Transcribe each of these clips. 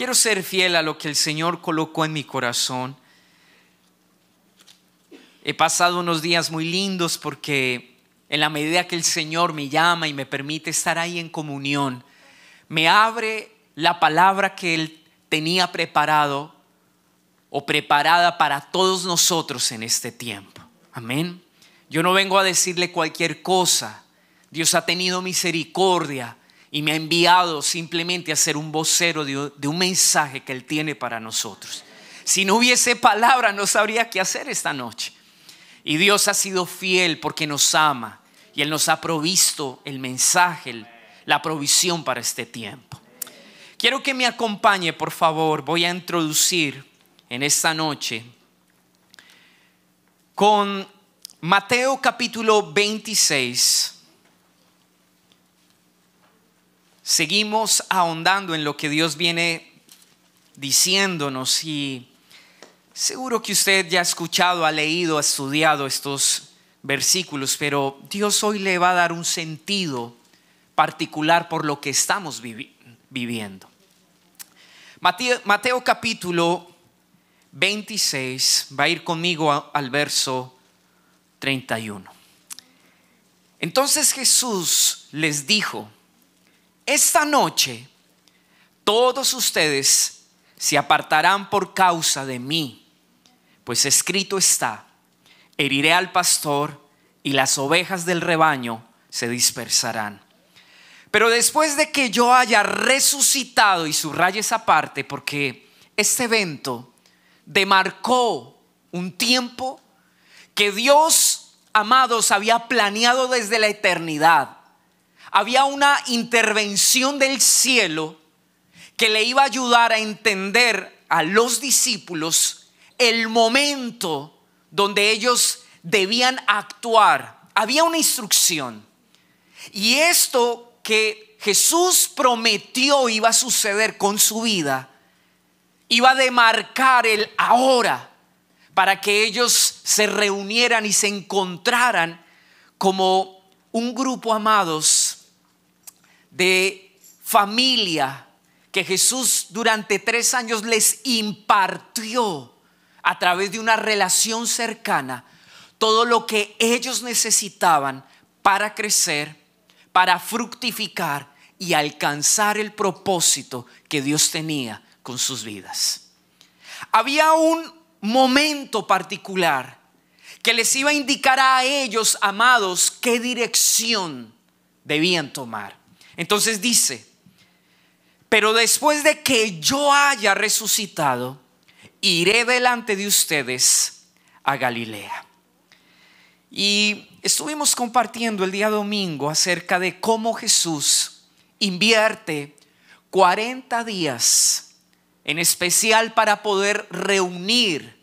Quiero ser fiel a lo que el Señor colocó en mi corazón. He pasado unos días muy lindos porque en la medida que el Señor me llama y me permite estar ahí en comunión, me abre la palabra que Él tenía preparado o preparada para todos nosotros en este tiempo. Amén. Yo no vengo a decirle cualquier cosa. Dios ha tenido misericordia y me ha enviado simplemente a ser un vocero de, un mensaje que Él tiene para nosotros. Si no hubiese palabra, no sabría qué hacer esta noche. Y Dios ha sido fiel porque nos ama y Él nos ha provisto el mensaje, la provisión para este tiempo. Quiero que me acompañe, por favor. Voy a introducir en esta noche con Mateo capítulo 26 seguimos ahondando en lo que Dios viene diciéndonos y seguro que usted ya ha escuchado, ha leído, ha estudiado estos versículos, pero Dios hoy le va a dar un sentido particular por lo que estamos viviendo. Mateo, capítulo 26, va a ir conmigo al verso 31. Entonces Jesús les dijo, esta noche todos ustedes se apartarán por causa de mí, pues escrito está, heriré al pastor y las ovejas del rebaño se dispersarán. Pero después de que yo haya resucitado, y subraye esa parte, porque este evento demarcó un tiempo que Dios, amados, había planeado desde la eternidad había una intervención del cielo que le iba a ayudar a entender a los discípulos el momento donde ellos debían actuar. Había una instrucción. Y esto que Jesús prometió iba a suceder con su vida, iba a demarcar el ahora para que ellos se reunieran y se encontraran como un grupo amados de familia que Jesús durante tres años les impartió a través de una relación cercana todo lo que ellos necesitaban para crecer, para fructificar y alcanzar el propósito que Dios tenía con sus vidas. Había un momento particular que les iba a indicar a ellos, amados, qué dirección debían tomar. Entonces dice, pero después de que yo haya resucitado, iré delante de ustedes a Galilea. Y estuvimos compartiendo el día domingo acerca de cómo Jesús invierte 40 días, en especial para poder reunir,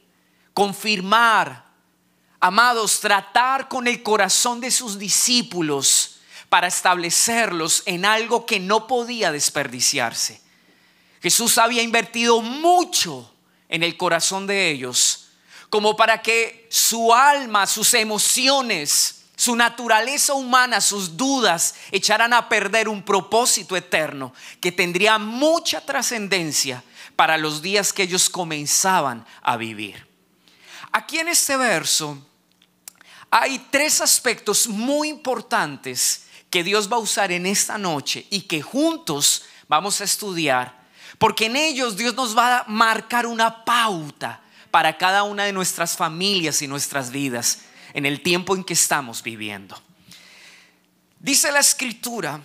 confirmar, amados, tratar con el corazón de sus discípulos para establecerlos en algo que no podía desperdiciarse. Jesús había invertido mucho en el corazón de ellos, como para que su alma, sus emociones, su naturaleza humana, sus dudas, echaran a perder un propósito eterno que tendría mucha trascendencia para los días que ellos comenzaban a vivir. Aquí en este verso hay tres aspectos muy importantes que Dios va a usar en esta noche y que juntos vamos a estudiar, porque en ellos Dios nos va a marcar una pauta para cada una de nuestras familias y nuestras vidas en el tiempo en que estamos viviendo. Dice la escritura,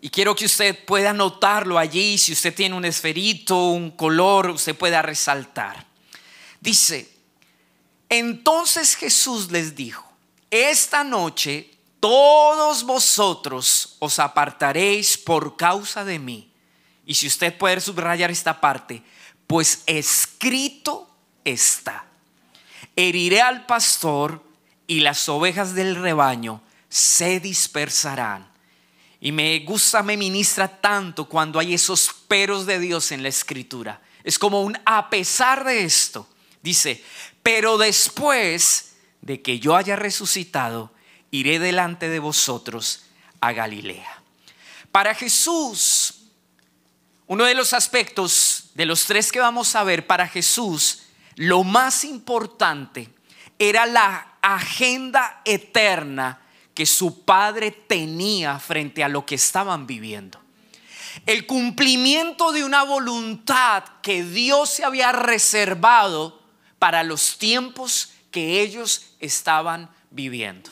y quiero que usted pueda notarlo allí, si usted tiene un esferito, un color, usted pueda resaltar. Dice, entonces Jesús les dijo, esta noche todos vosotros os apartaréis por causa de mí. Y si usted puede subrayar esta parte, pues escrito está. Heriré al pastor y las ovejas del rebaño se dispersarán. Y me gusta, me ministra tanto cuando hay esos peros de Dios en la escritura. Es como un a pesar de esto. Dice, pero después de que yo haya resucitado, iré delante de vosotros a Galilea. Para Jesús, uno de los aspectos de los tres que vamos a ver, para Jesús, lo más importante era la agenda eterna que su padre tenía frente a lo que estaban viviendo. El cumplimiento de una voluntad que Dios se había reservado para los tiempos que ellos estaban viviendo.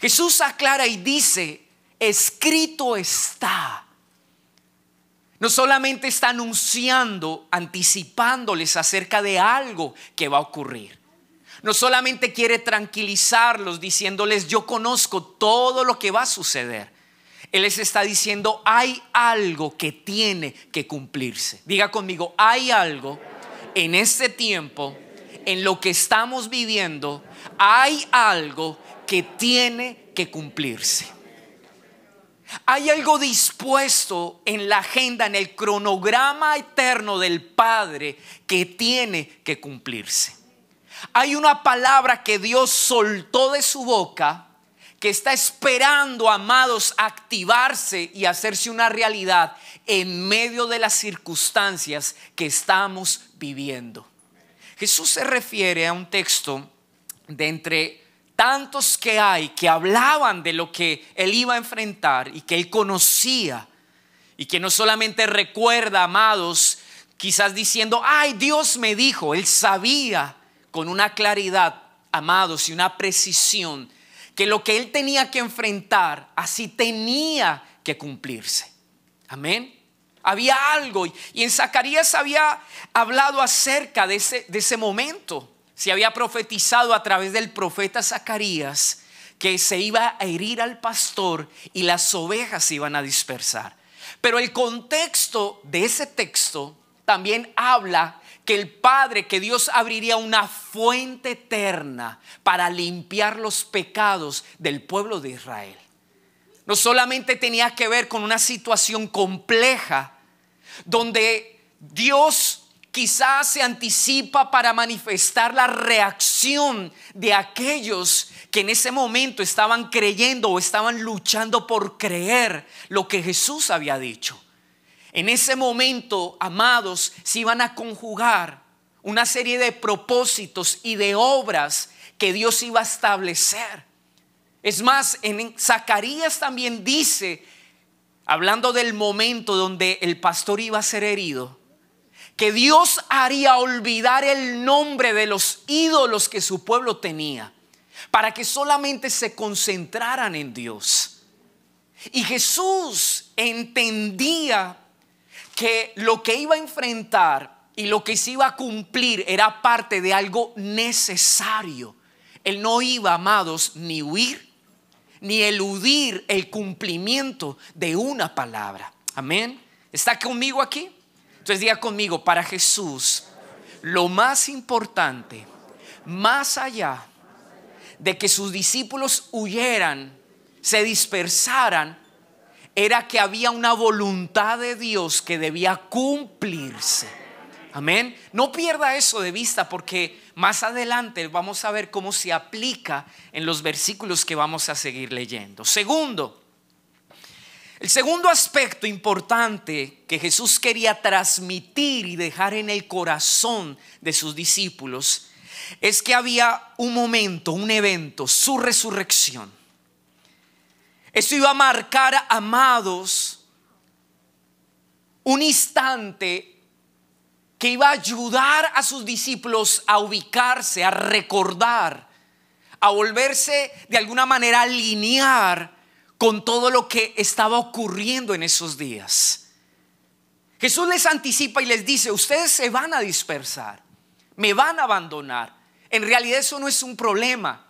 Jesús aclara y dice, escrito está. No solamente está anunciando, anticipándoles acerca de algo que va a ocurrir. No solamente quiere tranquilizarlos diciéndoles, yo conozco todo lo que va a suceder. Él les está diciendo, hay algo que tiene que cumplirse. Diga conmigo, hay algo en este tiempo, en lo que estamos viviendo, hay algo que tiene que cumplirse. Hay algo dispuesto en la agenda, en el cronograma eterno del Padre que tiene que cumplirse. Hay una palabra que Dios soltó de su boca que está esperando, amados, activarse y hacerse una realidad en medio de las circunstancias que estamos viviendo. Jesús se refiere a un texto de entre tantos que hay que hablaban de lo que él iba a enfrentar y que él conocía y que no solamente recuerda, amados, quizás diciendo, ay, Dios me dijo, él sabía con una claridad, amados, y una precisión, que lo que él tenía que enfrentar, así tenía que cumplirse. Amén. Había algo, y en Zacarías había hablado acerca de ese, de ese momento se había profetizado a través del profeta Zacarías que se iba a herir al pastor y las ovejas se iban a dispersar. Pero el contexto de ese texto también habla que el Padre, que Dios abriría una fuente eterna para limpiar los pecados del pueblo de Israel. No solamente tenía que ver con una situación compleja donde Dios quizás se anticipa para manifestar la reacción de aquellos que en ese momento estaban creyendo o estaban luchando por creer lo que Jesús había dicho. En ese momento, amados, se iban a conjugar una serie de propósitos y de obras que Dios iba a establecer. Es más, en Zacarías también dice, hablando del momento donde el pastor iba a ser herido, que Dios haría olvidar el nombre de los ídolos que su pueblo tenía, para que solamente se concentraran en Dios. Y Jesús entendía que lo que iba a enfrentar y lo que se iba a cumplir era parte de algo necesario. Él no iba, amados, ni huir, ni eludir el cumplimiento de una palabra. Amén. ¿Está conmigo aquí? Entonces diga conmigo, para Jesús, lo más importante, más allá de que sus discípulos huyeran, se dispersaran, era que había una voluntad de Dios que debía cumplirse. Amén. No pierda eso de vista porque más adelante vamos a ver cómo se aplica en los versículos que vamos a seguir leyendo. Segundo, el segundo aspecto importante que Jesús quería transmitir y dejar en el corazón de sus discípulos es que había un momento, un evento, su resurrección. Esto iba a marcar, amados, un instante que iba a ayudar a sus discípulos a ubicarse, a recordar, a volverse de alguna manera alinear con todo lo que estaba ocurriendo en esos días. Jesús les anticipa y les dice, ustedes se van a dispersar, me van a abandonar. En realidad eso no es un problema.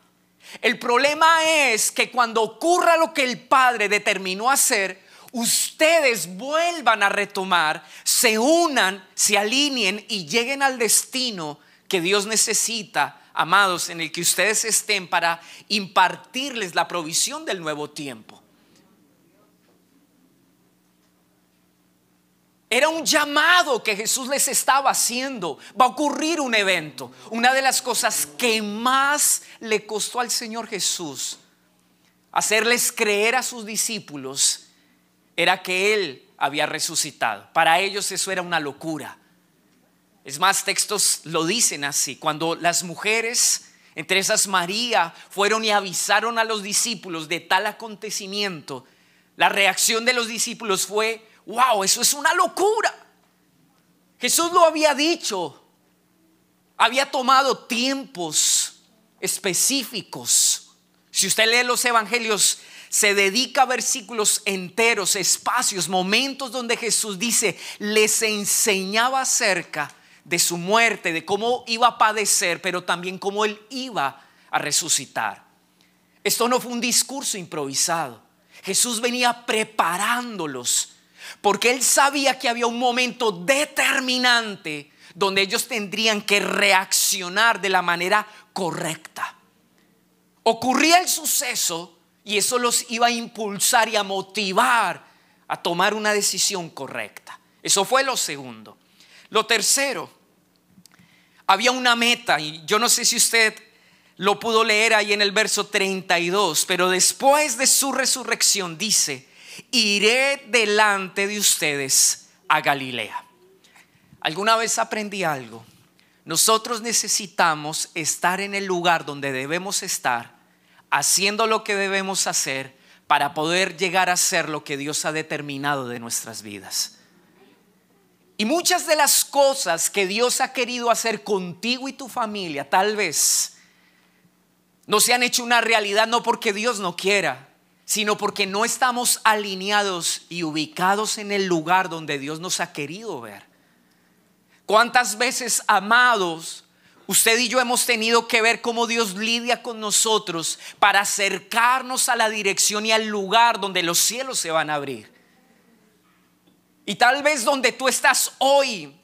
El problema es que cuando ocurra lo que el Padre determinó hacer, ustedes vuelvan a retomar, se unan, se alineen y lleguen al destino que Dios necesita, amados, en el que ustedes estén para impartirles la provisión del nuevo tiempo. Era un llamado que Jesús les estaba haciendo. Va a ocurrir un evento. Una de las cosas que más le costó al Señor Jesús hacerles creer a sus discípulos era que Él había resucitado. Para ellos eso era una locura. Es más, textos lo dicen así. Cuando las mujeres, entre esas María, fueron y avisaron a los discípulos de tal acontecimiento, la reacción de los discípulos fue wow, eso es una locura. Jesús lo había dicho, había tomado tiempos específicos. Si usted lee los evangelios, se dedica a versículos enteros, espacios, momentos donde Jesús dice, les enseñaba acerca de su muerte, de cómo iba a padecer, pero también cómo él iba a resucitar. Esto no fue un discurso improvisado. Jesús venía preparándolos porque él sabía que había un momento determinante donde ellos tendrían que reaccionar de la manera correcta. Ocurría el suceso y eso los iba a impulsar y a motivar a tomar una decisión correcta. Eso fue lo segundo. Lo tercero, había una meta y yo no sé si usted lo pudo leer ahí en el verso 32, pero después de su resurrección dice, iré delante de ustedes a Galilea. ¿Alguna vez aprendí algo? Nosotros necesitamos estar en el lugar donde debemos estar, haciendo lo que debemos hacer para poder llegar a ser lo que Dios ha determinado de nuestras vidas. Y muchas de las cosas que Dios ha querido hacer contigo y tu familia, tal vez, no se han hecho una realidad no porque Dios no quiera, sino porque no estamos alineados y ubicados en el lugar donde Dios nos ha querido ver. ¿Cuántas veces, amados, usted y yo hemos tenido que ver cómo Dios lidia con nosotros para acercarnos a la dirección y al lugar donde los cielos se van a abrir? Y tal vez donde tú estás hoy,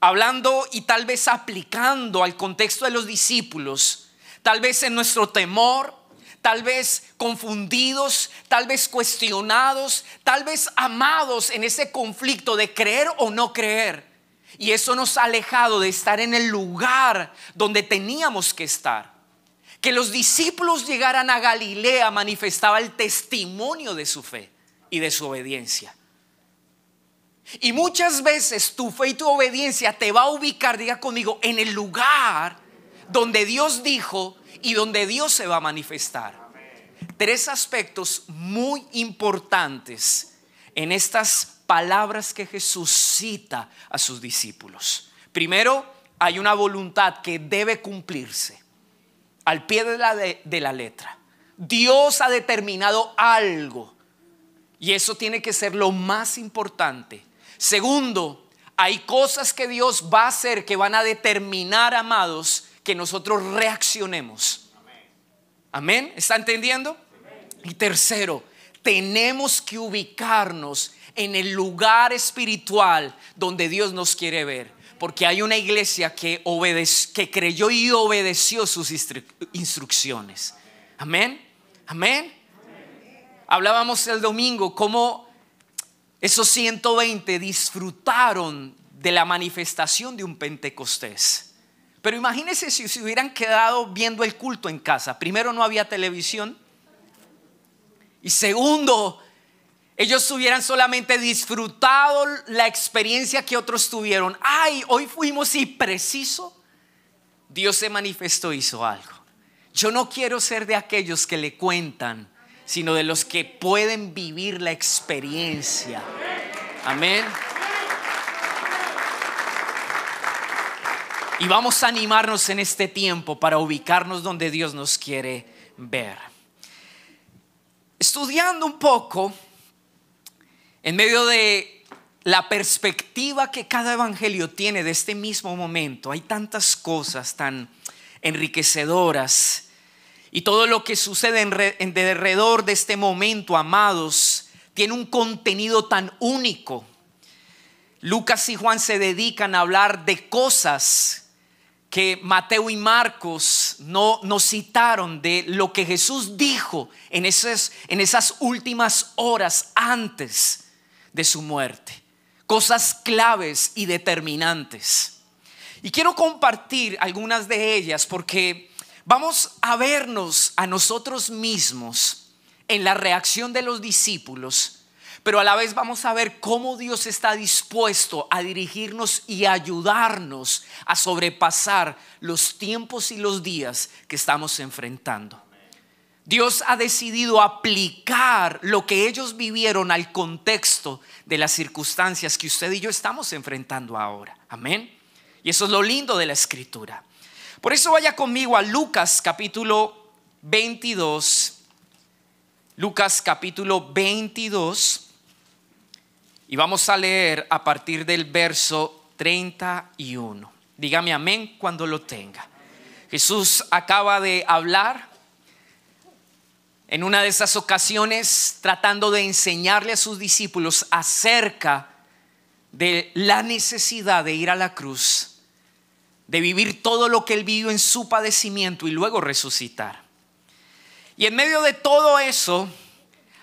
hablando y tal vez aplicando al contexto de los discípulos, tal vez en nuestro temor, tal vez confundidos, tal vez cuestionados, tal vez amados en ese conflicto de creer o no creer. Y eso nos ha alejado de estar en el lugar donde teníamos que estar. Que los discípulos llegaran a Galilea manifestaba el testimonio de su fe y de su obediencia. Y muchas veces tu fe y tu obediencia te va a ubicar, diga conmigo, en el lugar donde Dios dijo, y donde Dios se va a manifestar. Tres aspectos muy importantes en estas palabras que Jesús cita a sus discípulos. Primero, hay una voluntad que debe cumplirse al pie de la, la letra. Dios ha determinado algo y eso tiene que ser lo más importante. Segundo, hay cosas que Dios va a hacer que van a determinar, amados, que nosotros reaccionemos. Amén. ¿Está entendiendo? Y tercero, tenemos que ubicarnos en el lugar espiritual donde Dios nos quiere ver. Porque hay una iglesia que, que creyó y obedeció sus instrucciones. Amén. Amén. Hablábamos el domingo cómo esos 120 disfrutaron de la manifestación de un Pentecostés. Pero imagínense si se hubieran quedado viendo el culto en casa. Primero no había televisión. Y segundo, ellos hubieran solamente disfrutado la experiencia que otros tuvieron. Ay, hoy fuimos y preciso. Dios se manifestó, hizo algo. Yo no quiero ser de aquellos que le cuentan, sino de los que pueden vivir la experiencia. Amén. Y vamos a animarnos en este tiempo para ubicarnos donde Dios nos quiere ver. Estudiando un poco, en medio de la perspectiva que cada evangelio tiene de este mismo momento, hay tantas cosas tan enriquecedoras y todo lo que sucede en, derredor de este momento, amados, tiene un contenido tan único. Lucas y Juan se dedican a hablar de cosas que Mateo y Marcos no nos citaron de lo que Jesús dijo en esas, en esas últimas horas antes de su muerte. Cosas claves y determinantes. Y quiero compartir algunas de ellas porque vamos a vernos a nosotros mismos en la reacción de los discípulos pero a la vez vamos a ver cómo Dios está dispuesto a dirigirnos y ayudarnos a sobrepasar los tiempos y los días que estamos enfrentando. Dios ha decidido aplicar lo que ellos vivieron al contexto de las circunstancias que usted y yo estamos enfrentando ahora. Amén. Y eso es lo lindo de la escritura. Por eso vaya conmigo a Lucas capítulo 22. Lucas capítulo 22. Y vamos a leer a partir del verso 31. Dígame amén cuando lo tenga. Jesús acaba de hablar en una de esas ocasiones tratando de enseñarle a sus discípulos acerca de la necesidad de ir a la cruz, de vivir todo lo que él vivió en su padecimiento y luego resucitar. Y en medio de todo eso,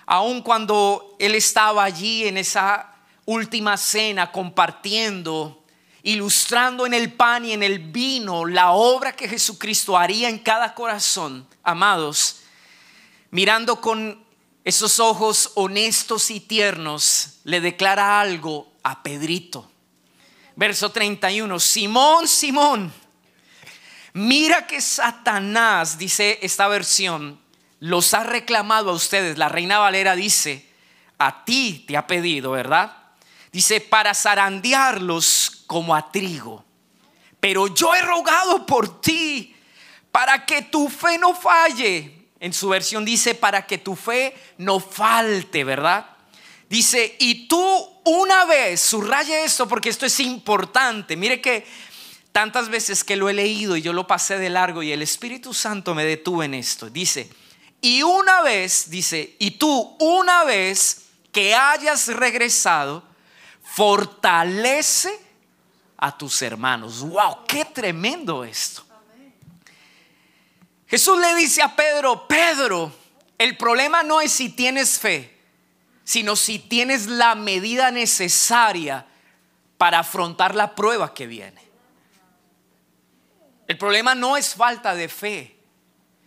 aun cuando él estaba allí en esa última cena compartiendo, ilustrando en el pan y en el vino la obra que Jesucristo haría en cada corazón, amados, mirando con esos ojos honestos y tiernos, le declara algo a Pedrito. Verso 31, Simón, Simón, mira que Satanás, dice esta versión, los ha reclamado a ustedes. La reina Valera dice, a ti te ha pedido, ¿verdad? Dice, para zarandearlos como a trigo. Pero yo he rogado por ti para que tu fe no falle. En su versión dice, para que tu fe no falte, ¿verdad? Dice, y tú una vez, subraye esto porque esto es importante. Mire que tantas veces que lo he leído y yo lo pasé de largo y el Espíritu Santo me detuvo en esto. Dice, y una vez, dice, y tú una vez que hayas regresado, fortalece a tus hermanos. ¡Wow! ¡Qué tremendo esto! Jesús le dice a Pedro, Pedro, el problema no es si tienes fe, sino si tienes la medida necesaria para afrontar la prueba que viene. El problema no es falta de fe,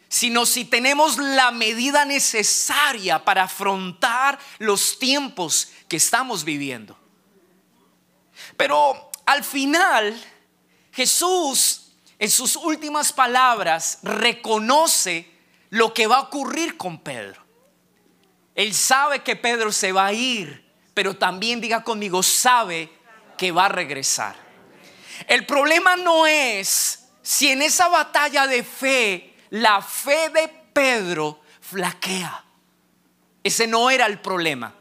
sino si tenemos la medida necesaria para afrontar los tiempos que estamos viviendo. Pero al final, Jesús en sus últimas palabras reconoce lo que va a ocurrir con Pedro. Él sabe que Pedro se va a ir, pero también diga conmigo, sabe que va a regresar. El problema no es si en esa batalla de fe la fe de Pedro flaquea. Ese no era el problema.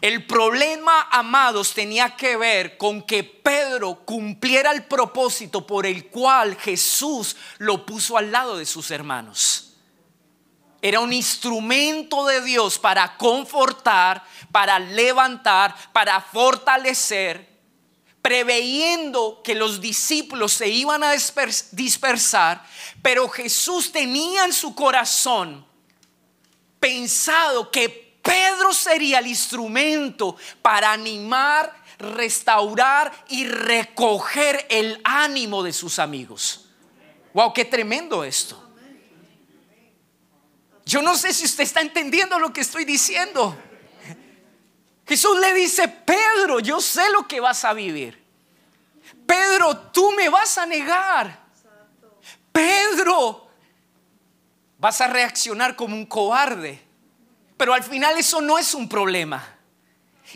El problema, amados, tenía que ver con que Pedro cumpliera el propósito por el cual Jesús lo puso al lado de sus hermanos. Era un instrumento de Dios para confortar, para levantar, para fortalecer, preveyendo que los discípulos se iban a dispersar, pero Jesús tenía en su corazón pensado que Pedro sería el instrumento para animar, restaurar y recoger el ánimo de sus amigos. Wow, qué tremendo esto. Yo no sé si usted está entendiendo lo que estoy diciendo. Jesús le dice, Pedro, yo sé lo que vas a vivir. Pedro, tú me vas a negar. Pedro, vas a reaccionar como un cobarde pero al final eso no es un problema.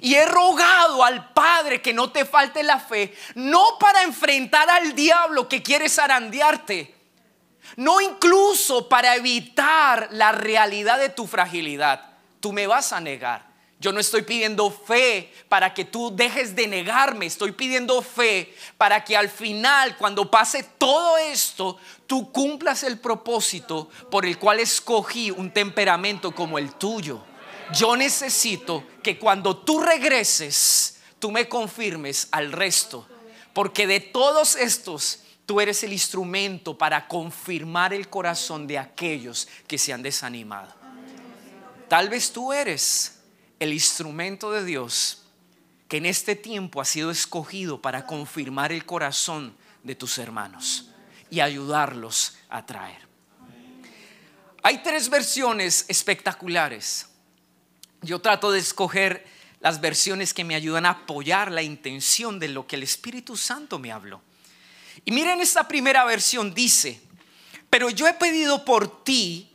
Y he rogado al Padre que no te falte la fe, no para enfrentar al diablo que quiere zarandearte, no incluso para evitar la realidad de tu fragilidad. Tú me vas a negar. Yo no estoy pidiendo fe para que tú dejes de negarme, estoy pidiendo fe para que al final, cuando pase todo esto, tú cumplas el propósito por el cual escogí un temperamento como el tuyo. Yo necesito que cuando tú regreses, tú me confirmes al resto, porque de todos estos, tú eres el instrumento para confirmar el corazón de aquellos que se han desanimado. Tal vez tú eres el instrumento de Dios que en este tiempo ha sido escogido para confirmar el corazón de tus hermanos y ayudarlos a traer. Hay tres versiones espectaculares. Yo trato de escoger las versiones que me ayudan a apoyar la intención de lo que el Espíritu Santo me habló. Y miren esta primera versión, dice, pero yo he pedido por ti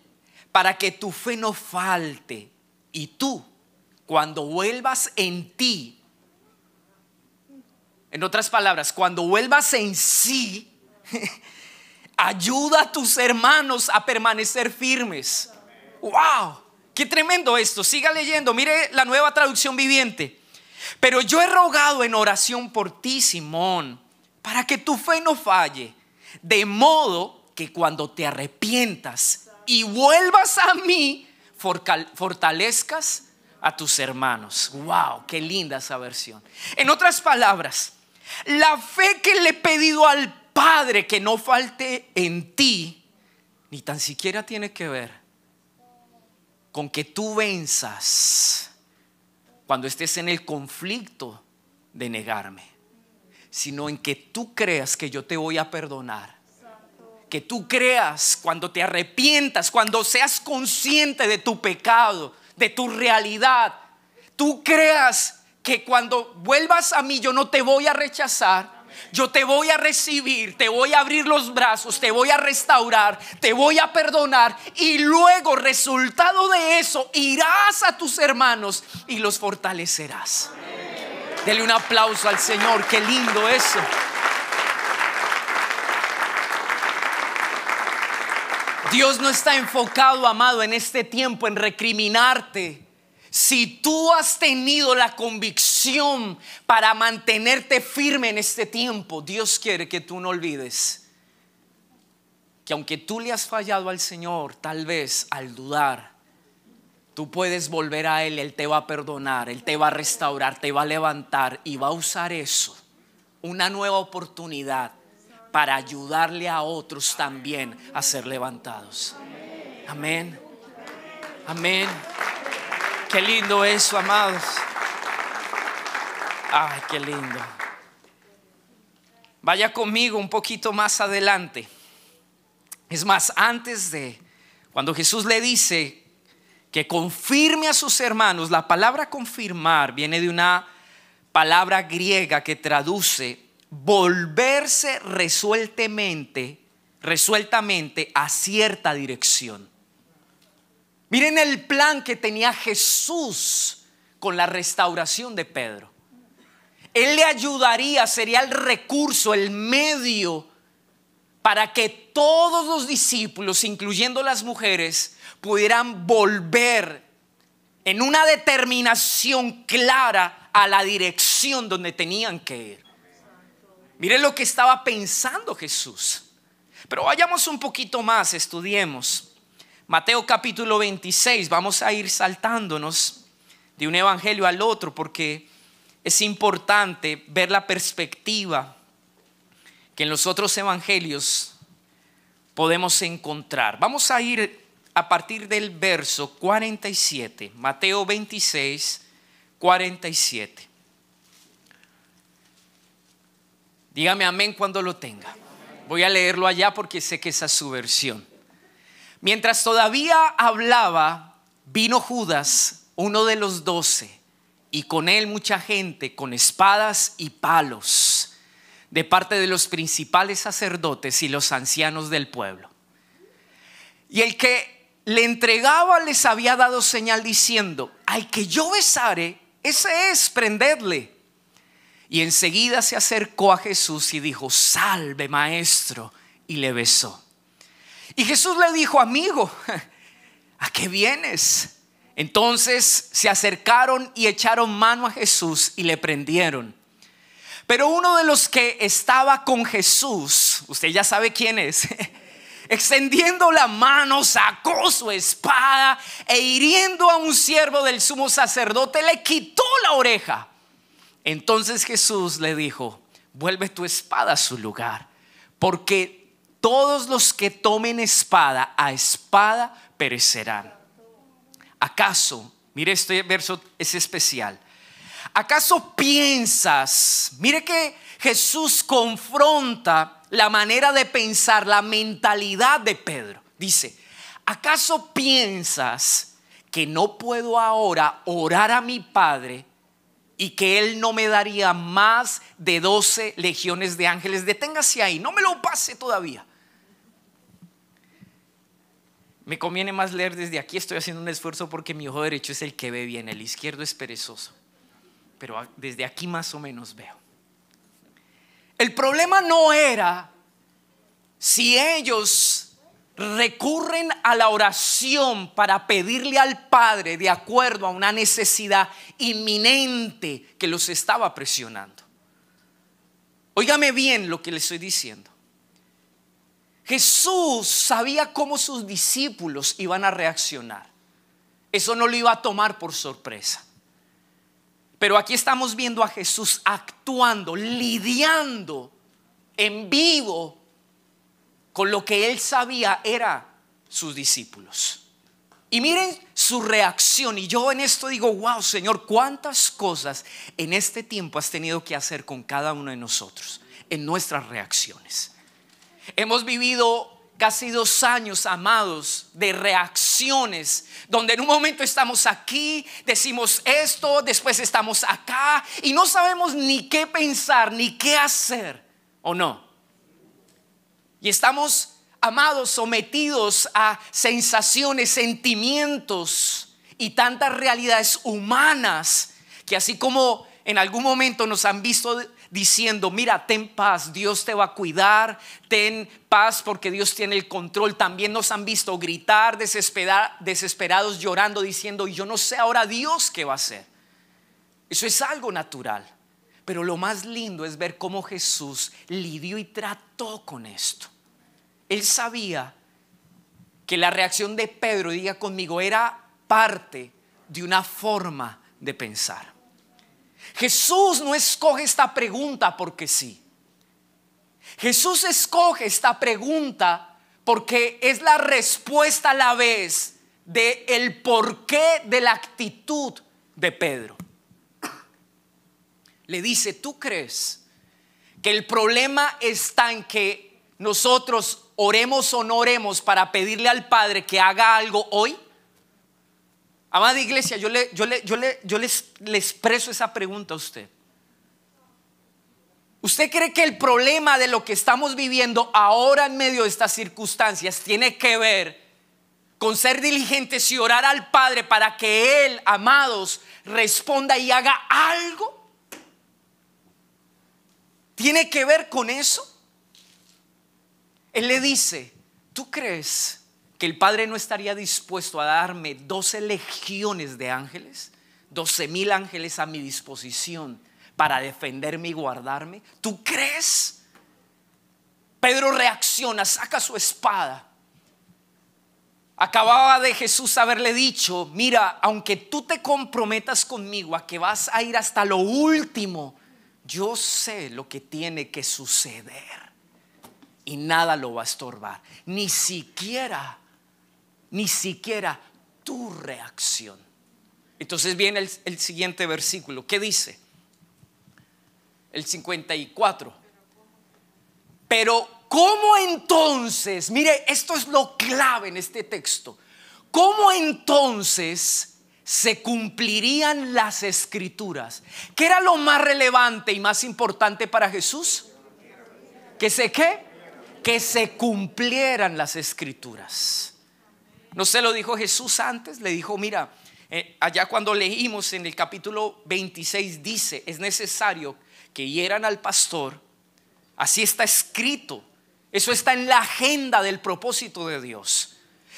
para que tu fe no falte y tú cuando vuelvas en ti, en otras palabras, cuando vuelvas en sí, ayuda a tus hermanos a permanecer firmes. ¡Wow! ¡Qué tremendo esto! Siga leyendo, mire la nueva traducción viviente. Pero yo he rogado en oración por ti, Simón, para que tu fe no falle, de modo que cuando te arrepientas y vuelvas a mí, fortalezcas a tus hermanos. ¡Wow! ¡Qué linda esa versión! En otras palabras, la fe que le he pedido al Padre que no falte en ti, ni tan siquiera tiene que ver con que tú venzas cuando estés en el conflicto de negarme, sino en que tú creas que yo te voy a perdonar que tú creas, cuando te arrepientas, cuando seas consciente de tu pecado, de tu realidad, tú creas que cuando vuelvas a mí yo no te voy a rechazar. Yo te voy a recibir, te voy a abrir los brazos, te voy a restaurar, te voy a perdonar y luego resultado de eso irás a tus hermanos y los fortalecerás. Dele un aplauso al Señor, qué lindo eso. Dios no está enfocado, amado, en este tiempo en recriminarte. Si tú has tenido la convicción para mantenerte firme en este tiempo, Dios quiere que tú no olvides que aunque tú le has fallado al Señor, tal vez al dudar, tú puedes volver a Él, Él te va a perdonar, Él te va a restaurar, te va a levantar y va a usar eso, una nueva oportunidad para ayudarle a otros también a ser levantados. Amén. Amén. Qué lindo eso, amados. Ay, qué lindo. Vaya conmigo un poquito más adelante. Es más, antes de cuando Jesús le dice que confirme a sus hermanos, la palabra confirmar viene de una palabra griega que traduce volverse resueltamente, resueltamente a cierta dirección. Miren el plan que tenía Jesús con la restauración de Pedro. Él le ayudaría, sería el recurso, el medio para que todos los discípulos, incluyendo las mujeres, pudieran volver en una determinación clara a la dirección donde tenían que ir. Mire lo que estaba pensando Jesús. Pero vayamos un poquito más, estudiemos. Mateo capítulo 26, vamos a ir saltándonos de un evangelio al otro porque es importante ver la perspectiva que en los otros evangelios podemos encontrar. Vamos a ir a partir del verso 47, Mateo 26, 47. Dígame amén cuando lo tenga. Voy a leerlo allá porque sé que esa es su versión. Mientras todavía hablaba, vino Judas, uno de los doce, y con él mucha gente, con espadas y palos, de parte de los principales sacerdotes y los ancianos del pueblo. Y el que le entregaba les había dado señal diciendo, al que yo besare, ese es, prendedle. Y enseguida se acercó a Jesús y dijo, salve maestro, y le besó. Y Jesús le dijo, amigo, ¿a qué vienes? Entonces se acercaron y echaron mano a Jesús y le prendieron. Pero uno de los que estaba con Jesús, usted ya sabe quién es, extendiendo la mano, sacó su espada e hiriendo a un siervo del sumo sacerdote, le quitó la oreja. Entonces Jesús le dijo, vuelve tu espada a su lugar, porque todos los que tomen espada a espada perecerán. ¿Acaso, mire este verso es especial, acaso piensas, mire que Jesús confronta la manera de pensar, la mentalidad de Pedro. Dice, ¿acaso piensas que no puedo ahora orar a mi Padre y que él no me daría más de 12 legiones de ángeles. Deténgase ahí, no me lo pase todavía. Me conviene más leer desde aquí, estoy haciendo un esfuerzo porque mi ojo derecho es el que ve bien, el izquierdo es perezoso, pero desde aquí más o menos veo. El problema no era si ellos recurren a la oración para pedirle al Padre de acuerdo a una necesidad inminente que los estaba presionando. Óigame bien lo que le estoy diciendo. Jesús sabía cómo sus discípulos iban a reaccionar. Eso no lo iba a tomar por sorpresa. Pero aquí estamos viendo a Jesús actuando, lidiando en vivo con lo que él sabía era sus discípulos. Y miren su reacción. Y yo en esto digo, wow, Señor, cuántas cosas en este tiempo has tenido que hacer con cada uno de nosotros, en nuestras reacciones. Hemos vivido casi dos años, amados, de reacciones, donde en un momento estamos aquí, decimos esto, después estamos acá, y no sabemos ni qué pensar, ni qué hacer, ¿o no? Y estamos, amados, sometidos a sensaciones, sentimientos y tantas realidades humanas que así como en algún momento nos han visto diciendo, mira, ten paz, Dios te va a cuidar, ten paz porque Dios tiene el control. También nos han visto gritar desesperados, llorando, diciendo, yo no sé ahora Dios qué va a hacer. Eso es algo natural. Pero lo más lindo es ver cómo Jesús lidió y trató con esto. Él sabía que la reacción de Pedro, diga conmigo, era parte de una forma de pensar. Jesús no escoge esta pregunta porque sí. Jesús escoge esta pregunta porque es la respuesta a la vez de el porqué de la actitud de Pedro. Le dice, "¿Tú crees que el problema está en que nosotros oremos o no oremos para pedirle al Padre que haga algo hoy? Amada iglesia, yo, le, le, yo, les expreso esa pregunta a usted. ¿Usted cree que el problema de lo que estamos viviendo ahora en medio de estas circunstancias tiene que ver con ser diligentes y orar al Padre para que Él, amados, responda y haga algo? ¿Tiene que ver con eso? Él le dice, ¿tú crees que el Padre no estaría dispuesto a darme 12 legiones de ángeles? 12 mil ángeles a mi disposición para defenderme y guardarme. ¿Tú crees? Pedro reacciona, saca su espada. Acababa de Jesús haberle dicho, mira, aunque tú te comprometas conmigo a que vas a ir hasta lo último, yo sé lo que tiene que suceder y nada lo va a estorbar. Ni siquiera, ni siquiera tu reacción. Entonces viene el, siguiente versículo. ¿Qué dice? El 54. Pero ¿cómo entonces? Mire, esto es lo clave en este texto. ¿Cómo entonces se cumplirían las escrituras? ¿Qué era lo más relevante y más importante para Jesús? Que sé qué? que se cumplieran las escrituras. ¿No se lo dijo Jesús antes? Le dijo, mira, eh, allá cuando leímos en el capítulo 26 dice, es necesario que hieran al pastor. Así está escrito. Eso está en la agenda del propósito de Dios.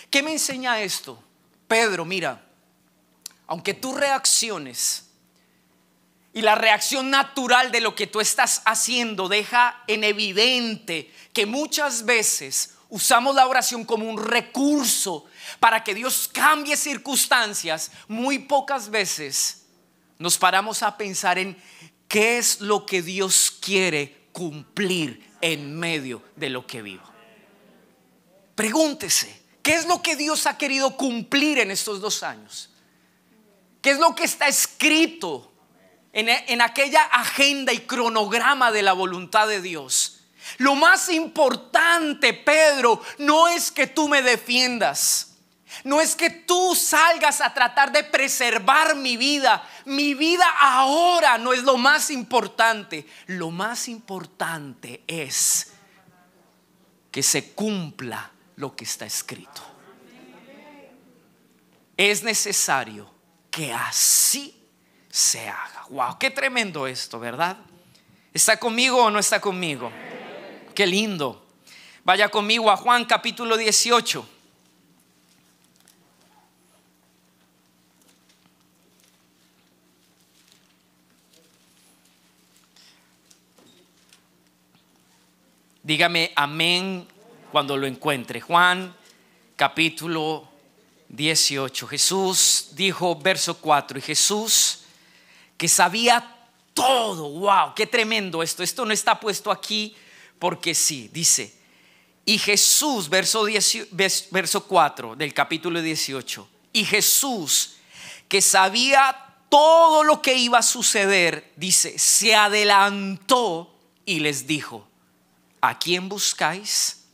¿Qué me enseña esto? Pedro, mira, aunque tú reacciones, y la reacción natural de lo que tú estás haciendo deja en evidente que muchas veces usamos la oración como un recurso para que Dios cambie circunstancias, muy pocas veces nos paramos a pensar en qué es lo que Dios quiere cumplir en medio de lo que vivo. Pregúntese, ¿qué es lo que Dios ha querido cumplir en estos dos años? ¿Qué es lo que está escrito en, aquella agenda y cronograma de la voluntad de Dios. Lo más importante, Pedro, no es que tú me defiendas. No es que tú salgas a tratar de preservar mi vida. Mi vida ahora no es lo más importante. Lo más importante es que se cumpla lo que está escrito. Es necesario que así se haga. ¡Wow! ¡Qué tremendo esto, verdad? ¿Está conmigo o no está conmigo? ¡Qué lindo! Vaya conmigo a Juan capítulo 18. Dígame amén cuando lo encuentre. Juan capítulo 18. Jesús dijo verso 4 y Jesús que sabía todo. ¡Wow! ¡Qué tremendo esto! Esto no está puesto aquí porque sí. Dice, y Jesús, verso, 10, 4 del capítulo 18, y Jesús, que sabía todo lo que iba a suceder, dice, se adelantó y les dijo, ¿a quién buscáis?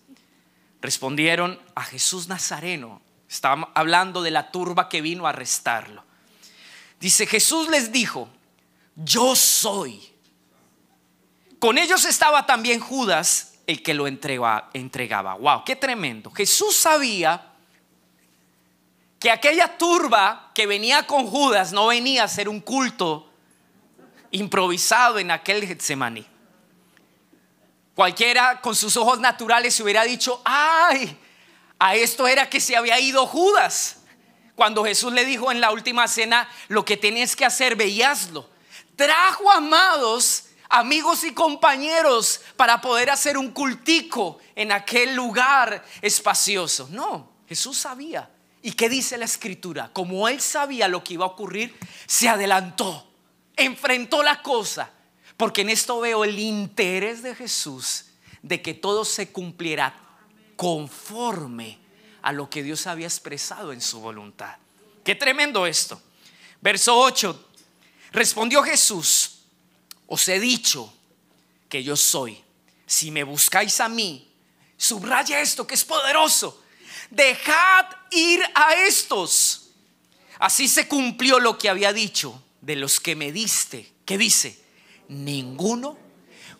Respondieron a Jesús Nazareno. estaba hablando de la turba que vino a arrestarlo. Dice, Jesús les dijo, yo soy. Con ellos estaba también Judas, el que lo entregaba. ¡Wow! ¡Qué tremendo! Jesús sabía que aquella turba que venía con Judas no venía a ser un culto improvisado en aquel Getsemaní. Cualquiera con sus ojos naturales se hubiera dicho, ay, a esto era que se había ido Judas. Cuando Jesús le dijo en la última cena, lo que tienes que hacer, veíaslo. Trajo amados, amigos y compañeros para poder hacer un cultico en aquel lugar espacioso. No, Jesús sabía. ¿Y qué dice la escritura? Como él sabía lo que iba a ocurrir, se adelantó, enfrentó la cosa. Porque en esto veo el interés de Jesús de que todo se cumpliera conforme a lo que Dios había expresado en su voluntad. Qué tremendo esto. Verso 8. Respondió Jesús, os he dicho que yo soy. Si me buscáis a mí, subraya esto que es poderoso. Dejad ir a estos. Así se cumplió lo que había dicho de los que me diste. ¿Qué dice? Ninguno.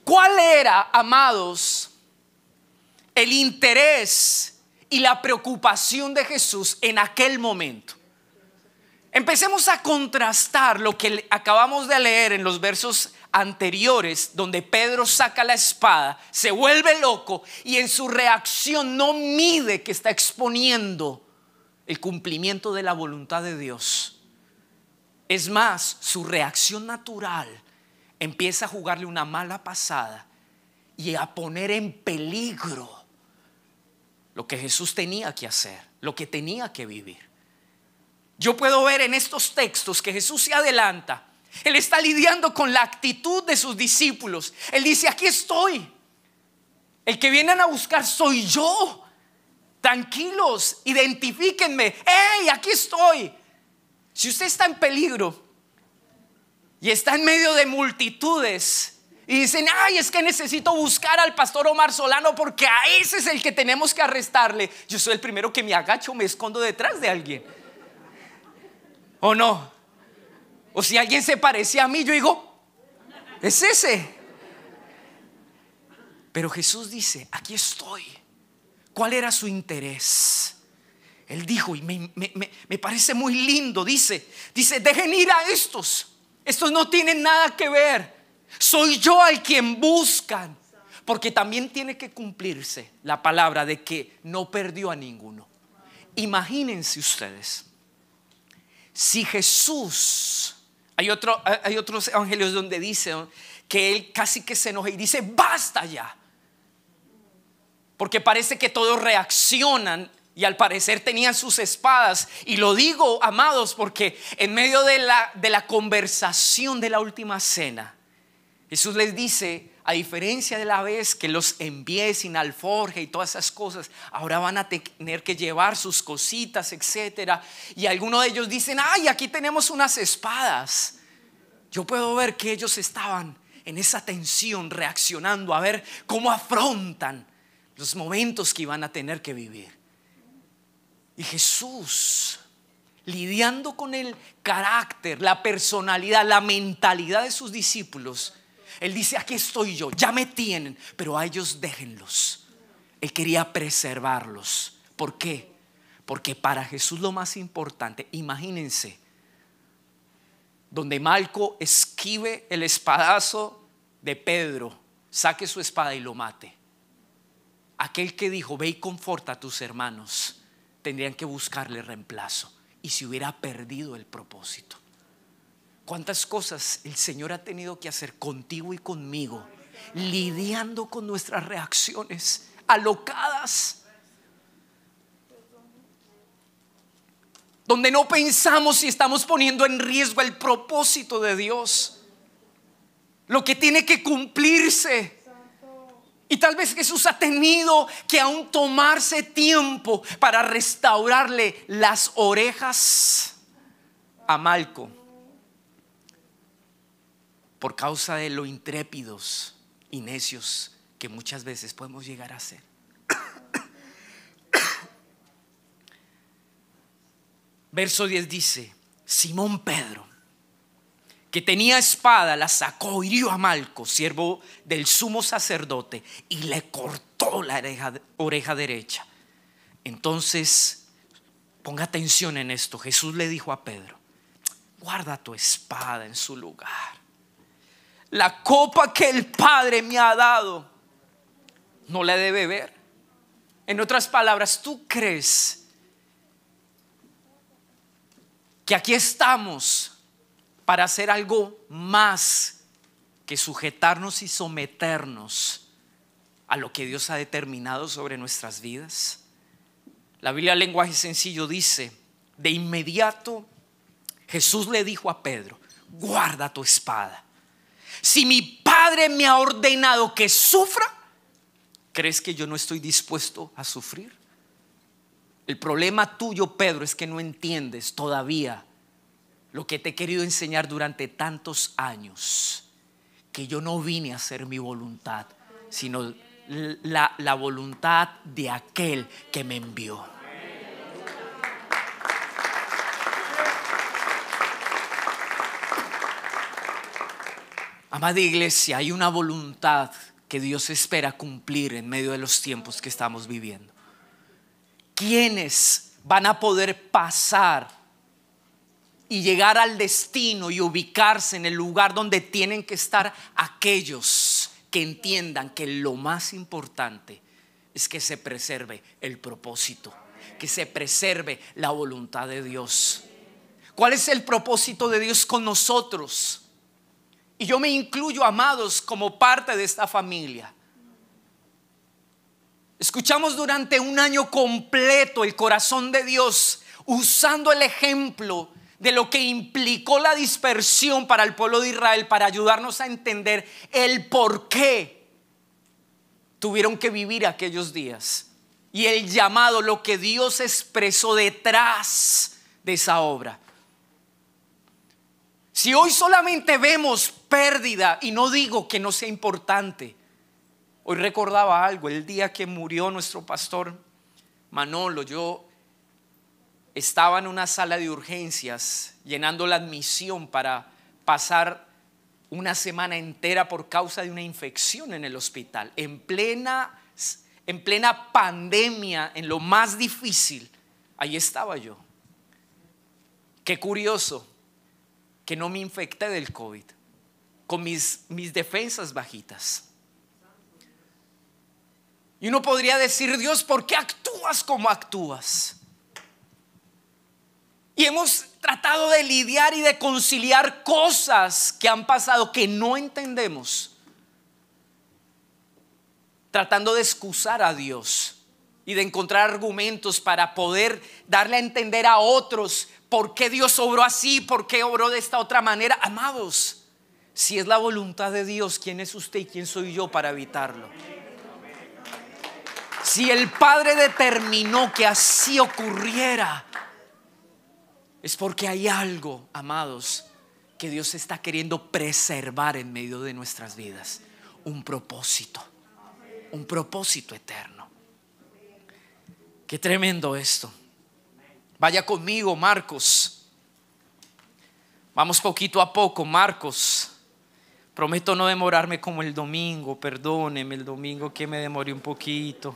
¿Cuál era, amados, el interés y la preocupación de Jesús en aquel momento. Empecemos a contrastar lo que acabamos de leer en los versos anteriores, donde Pedro saca la espada, se vuelve loco y en su reacción no mide que está exponiendo el cumplimiento de la voluntad de Dios. Es más, su reacción natural empieza a jugarle una mala pasada y a poner en peligro lo que Jesús tenía que hacer, lo que tenía que vivir. Yo puedo ver en estos textos que Jesús se adelanta. Él está lidiando con la actitud de sus discípulos. Él dice, aquí estoy. El que vienen a buscar soy yo. Tranquilos, identifíquenme. ¡Hey, aquí estoy! Si usted está en peligro y está en medio de multitudes, y dicen, ay, es que necesito buscar al pastor Omar Solano porque a ese es el que tenemos que arrestarle. Yo soy el primero que me agacho, me escondo detrás de alguien. ¿O no? O si alguien se parece a mí, yo digo, es ese. Pero Jesús dice, aquí estoy. ¿Cuál era su interés? Él dijo, y me, me, parece muy lindo, dice, dice, dejen ir a estos. Estos no tienen nada que ver. Soy yo al quien buscan. Porque también tiene que cumplirse la palabra de que no perdió a ninguno. Imagínense ustedes, si Jesús, hay, hay otros evangelios donde dice que Él casi que se enoja y dice, basta ya. Porque parece que todos reaccionan y al parecer tenían sus espadas. Y lo digo, amados, porque en medio de la, de la conversación de la última cena, Jesús les dice, a diferencia de la vez que los envié sin alforja y todas esas cosas, ahora van a tener que llevar sus cositas, etcétera. Y algunos de ellos dicen, ay, aquí tenemos unas espadas. Yo puedo ver que ellos estaban en esa tensión reaccionando a ver cómo afrontan los momentos que iban a tener que vivir. Y Jesús, lidiando con el carácter, la personalidad, la mentalidad de sus discípulos, él dice, aquí estoy yo, ya me tienen, pero a ellos déjenlos. Él quería preservarlos. ¿Por qué? Porque para Jesús lo más importante, imagínense, donde Malco esquive el espadazo de Pedro, saque su espada y lo mate. Aquel que dijo, ve y conforta a tus hermanos, tendrían que buscarle reemplazo. Y si hubiera perdido el propósito cuántas cosas el Señor ha tenido que hacer contigo y conmigo, lidiando con nuestras reacciones alocadas. donde no pensamos si estamos poniendo en riesgo el propósito de Dios, lo que tiene que cumplirse. Y tal vez Jesús ha tenido que aún tomarse tiempo para restaurarle las orejas a Malco por causa de lo intrépidos y necios que muchas veces podemos llegar a ser. Verso 10 dice, Simón Pedro, que tenía espada, la sacó, hirió a Malco, siervo del sumo sacerdote, y le cortó la oreja, oreja derecha. Entonces, ponga atención en esto, Jesús le dijo a Pedro, guarda tu espada en su lugar la copa que el Padre me ha dado, no la debe de beber. En otras palabras, tú crees que aquí estamos para hacer algo más que sujetarnos y someternos a lo que Dios ha determinado sobre nuestras vidas. La Biblia, lenguaje sencillo, dice, de inmediato Jesús le dijo a Pedro, guarda tu espada. Si mi Padre me ha ordenado que sufra, ¿crees que yo no estoy dispuesto a sufrir? El problema tuyo, Pedro, es que no entiendes todavía lo que te he querido enseñar durante tantos años, que yo no vine a hacer mi voluntad, sino la, la voluntad de aquel que me envió. Amada iglesia, hay una voluntad que Dios espera cumplir en medio de los tiempos que estamos viviendo. ¿Quiénes van a poder pasar y llegar al destino y ubicarse en el lugar donde tienen que estar aquellos que entiendan que lo más importante es que se preserve el propósito, que se preserve la voluntad de Dios? ¿Cuál es el propósito de Dios con nosotros? Y yo me incluyo, amados, como parte de esta familia. Escuchamos durante un año completo el corazón de Dios usando el ejemplo de lo que implicó la dispersión para el pueblo de Israel para ayudarnos a entender el por qué tuvieron que vivir aquellos días y el llamado, lo que Dios expresó detrás de esa obra. Si hoy solamente vemos pérdida, y no digo que no sea importante, hoy recordaba algo, el día que murió nuestro pastor Manolo, yo estaba en una sala de urgencias llenando la admisión para pasar una semana entera por causa de una infección en el hospital, en plena, pandemia, en lo más difícil. Ahí estaba yo. Qué curioso, que no me infecte del COVID, con mis, mis defensas bajitas. Y uno podría decir, Dios, ¿por qué actúas como actúas? Y hemos tratado de lidiar y de conciliar cosas que han pasado que no entendemos, tratando de excusar a Dios y de encontrar argumentos para poder darle a entender a otros por qué Dios obró así, por qué obró de esta otra manera. Amados, si es la voluntad de Dios, ¿quién es usted y quién soy yo para evitarlo? Si el Padre determinó que así ocurriera, es porque hay algo, amados, que Dios está queriendo preservar en medio de nuestras vidas. Un propósito, un propósito eterno. Qué tremendo esto. Vaya conmigo, Marcos. Vamos poquito a poco, Marcos. Prometo no demorarme como el domingo, perdóneme el domingo que me demoré un poquito.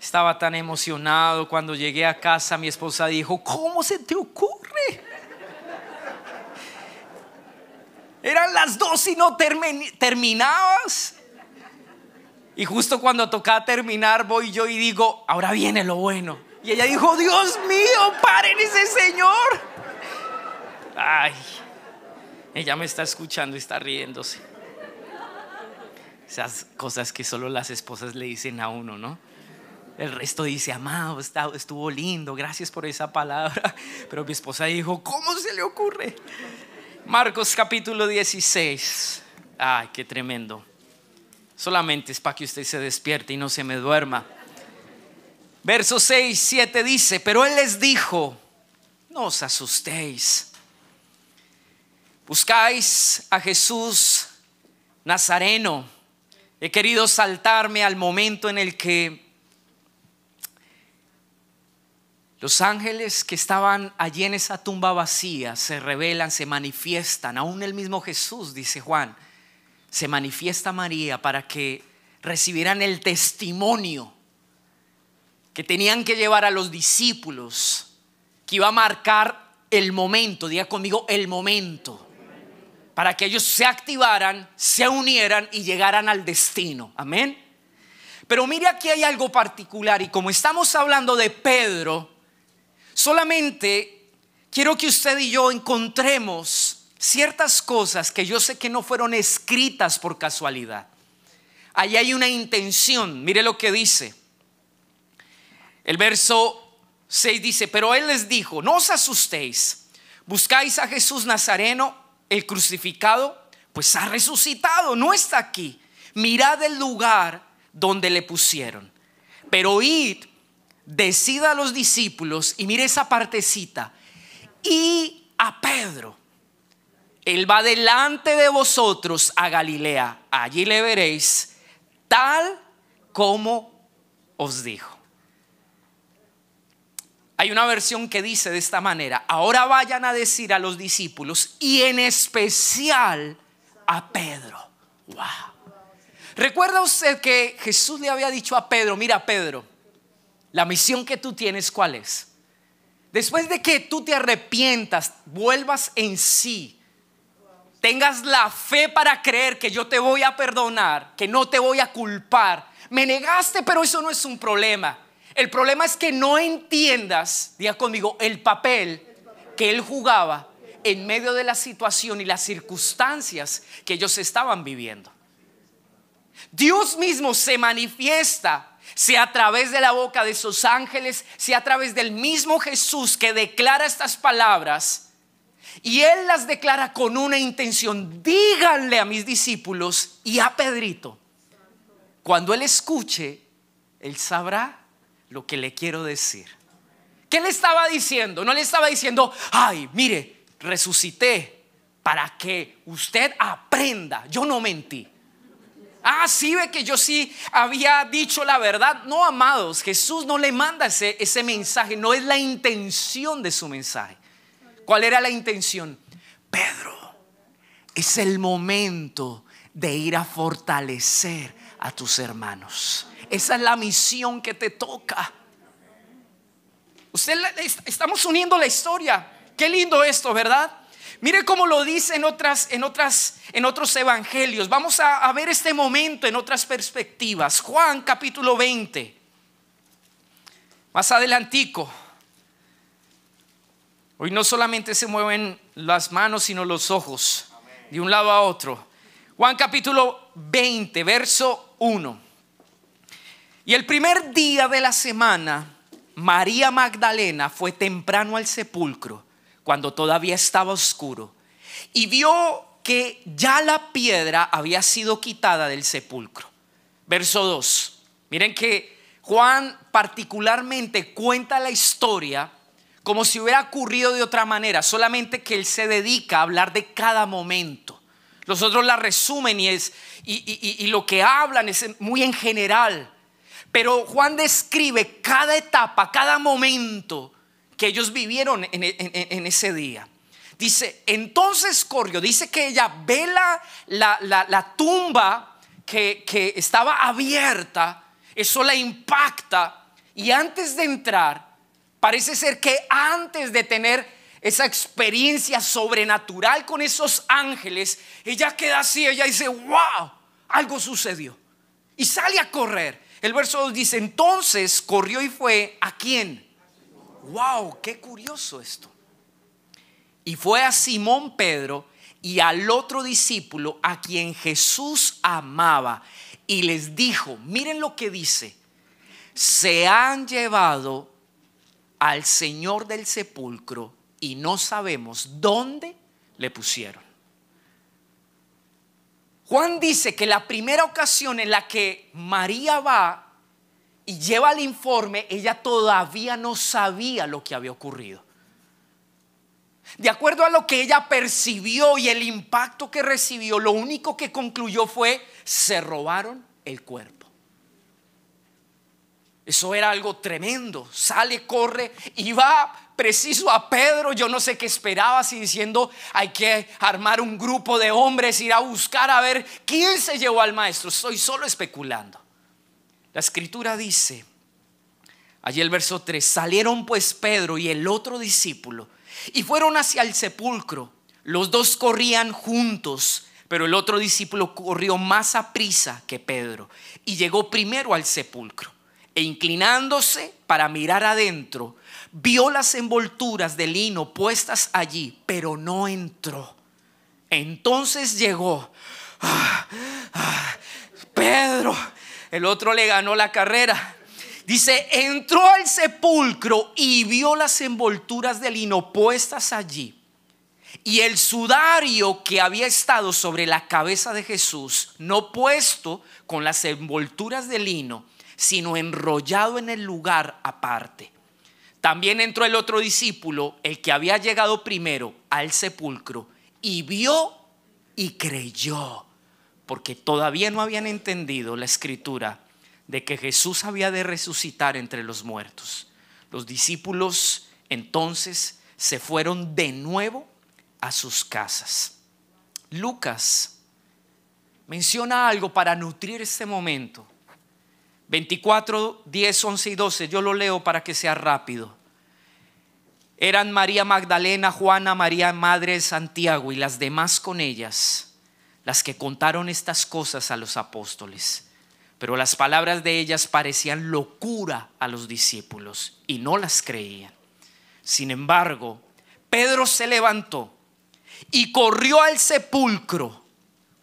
Estaba tan emocionado cuando llegué a casa, mi esposa dijo, ¿cómo se te ocurre? Eran las dos y no terminabas. Y justo cuando tocaba terminar, voy yo y digo, ahora viene lo bueno. Y ella dijo, Dios mío, paren ese señor. Ay, ella me está escuchando y está riéndose. Esas cosas que solo las esposas le dicen a uno, ¿no? El resto dice, amado, estuvo lindo, gracias por esa palabra. Pero mi esposa dijo, ¿cómo se le ocurre? Marcos capítulo 16. Ay, qué tremendo. Solamente es para que usted se despierte y no se me duerma. Verso 6, 7 dice, pero Él les dijo, no os asustéis. Buscáis a Jesús Nazareno. He querido saltarme al momento en el que Los ángeles que estaban allí en esa tumba vacía se revelan, se manifiestan. Aún el mismo Jesús, dice Juan, se manifiesta María para que recibieran el testimonio que tenían que llevar a los discípulos, que iba a marcar el momento, diga conmigo, el momento, para que ellos se activaran, se unieran y llegaran al destino. Amén. Pero mire aquí hay algo particular y como estamos hablando de Pedro, solamente quiero que usted y yo encontremos ciertas cosas que yo sé que no fueron escritas por casualidad. Ahí hay una intención. Mire lo que dice. El verso 6 dice, pero él les dijo, no os asustéis, buscáis a Jesús Nazareno, el crucificado, pues ha resucitado, no está aquí. Mirad el lugar donde le pusieron. Pero id, decida a los discípulos, y mire esa partecita, y a Pedro él va delante de vosotros a Galilea, allí le veréis tal como os dijo. Hay una versión que dice de esta manera, ahora vayan a decir a los discípulos y en especial a Pedro. Recuerda usted que Jesús le había dicho a Pedro, mira Pedro, la misión que tú tienes cuál es? Después de que tú te arrepientas, vuelvas en sí, tengas la fe para creer que yo te voy a perdonar, que no te voy a culpar. Me negaste, pero eso no es un problema. El problema es que no entiendas, diga conmigo, el papel que él jugaba en medio de la situación y las circunstancias que ellos estaban viviendo. Dios mismo se manifiesta sea a través de la boca de sus ángeles, sea a través del mismo Jesús que declara estas palabras y él las declara con una intención, díganle a mis discípulos y a Pedrito. Cuando él escuche, él sabrá lo que le quiero decir. ¿Qué le estaba diciendo? No le estaba diciendo, ay, mire, resucité para que usted aprenda. Yo no mentí. Ah, sí ve que yo sí había dicho la verdad. No, amados, Jesús no le manda ese mensaje, no es la intención de su mensaje. ¿Cuál era la intención? Pedro, es el momento de ir a fortalecer a tus hermanos. Esa es la misión que te toca. Usted estamos uniendo la historia. Qué lindo esto, ¿verdad? Mire cómo lo dice en otras, en otras, en otros evangelios. Vamos a, a, ver este momento en otras perspectivas. Juan capítulo 20. Más adelantico. Hoy no solamente se mueven las manos, sino los ojos, de un lado a otro. Juan capítulo 20, verso 1. Y el primer día de la semana, María Magdalena fue temprano al sepulcro, cuando todavía estaba oscuro, y vio que ya la piedra había sido quitada del sepulcro. Verso 2. Miren que Juan particularmente cuenta la historia como si hubiera ocurrido de otra manera, solamente que él se dedica a hablar de cada momento. Los otros la resumen y, es, y, lo que hablan es muy en general. Pero Juan describe cada etapa, cada momento que ellos vivieron en, ese día. Dice, entonces corrió, dice que ella ve la, tumba que, que estaba abierta, eso la impacta y antes de entrar Parece ser que antes de tener esa experiencia sobrenatural con esos ángeles, ella queda así, ella dice, wow, algo sucedió. Y sale a correr. El verso 2 dice, entonces corrió y fue a quién. Wow, qué curioso esto. Y fue a Simón Pedro y al otro discípulo a quien Jesús amaba y les dijo, miren lo que dice, se han llevado al Señor del sepulcro y no sabemos dónde le pusieron. Juan dice que la primera ocasión en la que María va y lleva el informe, ella todavía no sabía lo que había ocurrido. De acuerdo a lo que ella percibió y el impacto que recibió, lo único que concluyó fue, se robaron el cuerpo. Eso era algo tremendo. Sale, corre y va preciso a Pedro, yo no sé qué esperaba, si diciendo hay que armar un grupo de hombres, ir a buscar a ver quién se llevó al maestro. Estoy solo especulando. La escritura dice, allí el verso 3, salieron pues Pedro y el otro discípulo y fueron hacia el sepulcro. Los dos corrían juntos, pero el otro discípulo corrió más a prisa que Pedro y llegó primero al sepulcro e inclinándose para mirar adentro, vio las envolturas de lino puestas allí, pero no entró. Entonces llegó, ah, ah, Pedro, el otro le ganó la carrera. Dice, entró al sepulcro y vio las envolturas de lino puestas allí. Y el sudario que había estado sobre la cabeza de Jesús, no puesto con las envolturas de lino, sino enrollado en el lugar aparte. También entró el otro discípulo, el que había llegado primero al sepulcro, y vio y creyó, porque todavía no habían entendido la escritura de que Jesús había de resucitar entre los muertos. Los discípulos entonces se fueron de nuevo a sus casas. Lucas menciona algo para nutrir este momento 24, 10, 11 y 12, yo lo leo para que sea rápido. Eran María Magdalena, Juana, María Madre de Santiago y las demás con ellas, las que contaron estas cosas a los apóstoles. Pero las palabras de ellas parecían locura a los discípulos y no las creían. Sin embargo, Pedro se levantó y corrió al sepulcro.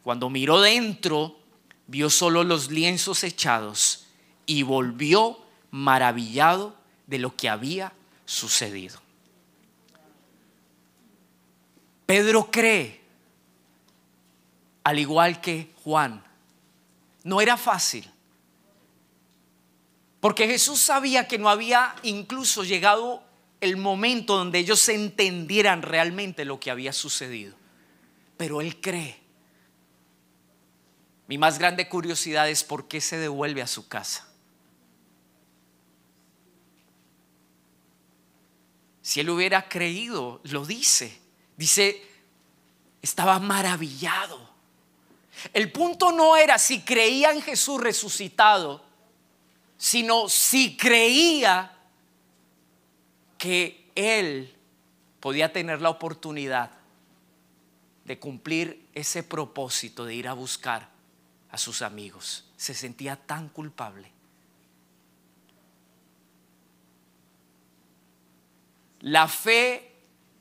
Cuando miró dentro, vio solo los lienzos echados y volvió maravillado de lo que había sucedido. Pedro cree, al igual que Juan. No era fácil, porque Jesús sabía que no había incluso llegado el momento donde ellos entendieran realmente lo que había sucedido. Pero él cree. Mi más grande curiosidad es por qué se devuelve a su casa. Si él hubiera creído, lo dice. Dice, estaba maravillado. El punto no era si creía en Jesús resucitado, sino si creía que él podía tener la oportunidad de cumplir ese propósito de ir a buscar a sus amigos. Se sentía tan culpable La fe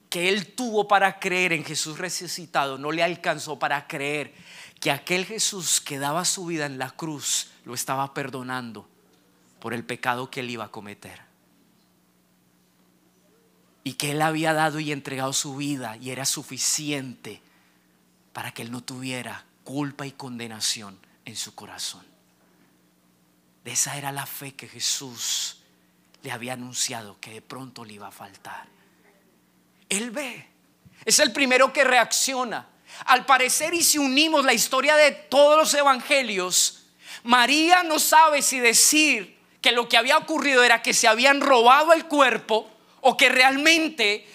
que él tuvo para creer en Jesús resucitado no le alcanzó para creer que aquel Jesús que daba su vida en la cruz lo estaba perdonando por el pecado que él iba a cometer. Y que él había dado y entregado su vida y era suficiente para que él no tuviera culpa y condenación en su corazón. esa era la fe que Jesús le había anunciado que de pronto le iba a faltar. Él ve, es el primero que reacciona. Al parecer, y si unimos la historia de todos los evangelios, María no sabe si decir que lo que había ocurrido era que se habían robado el cuerpo o que realmente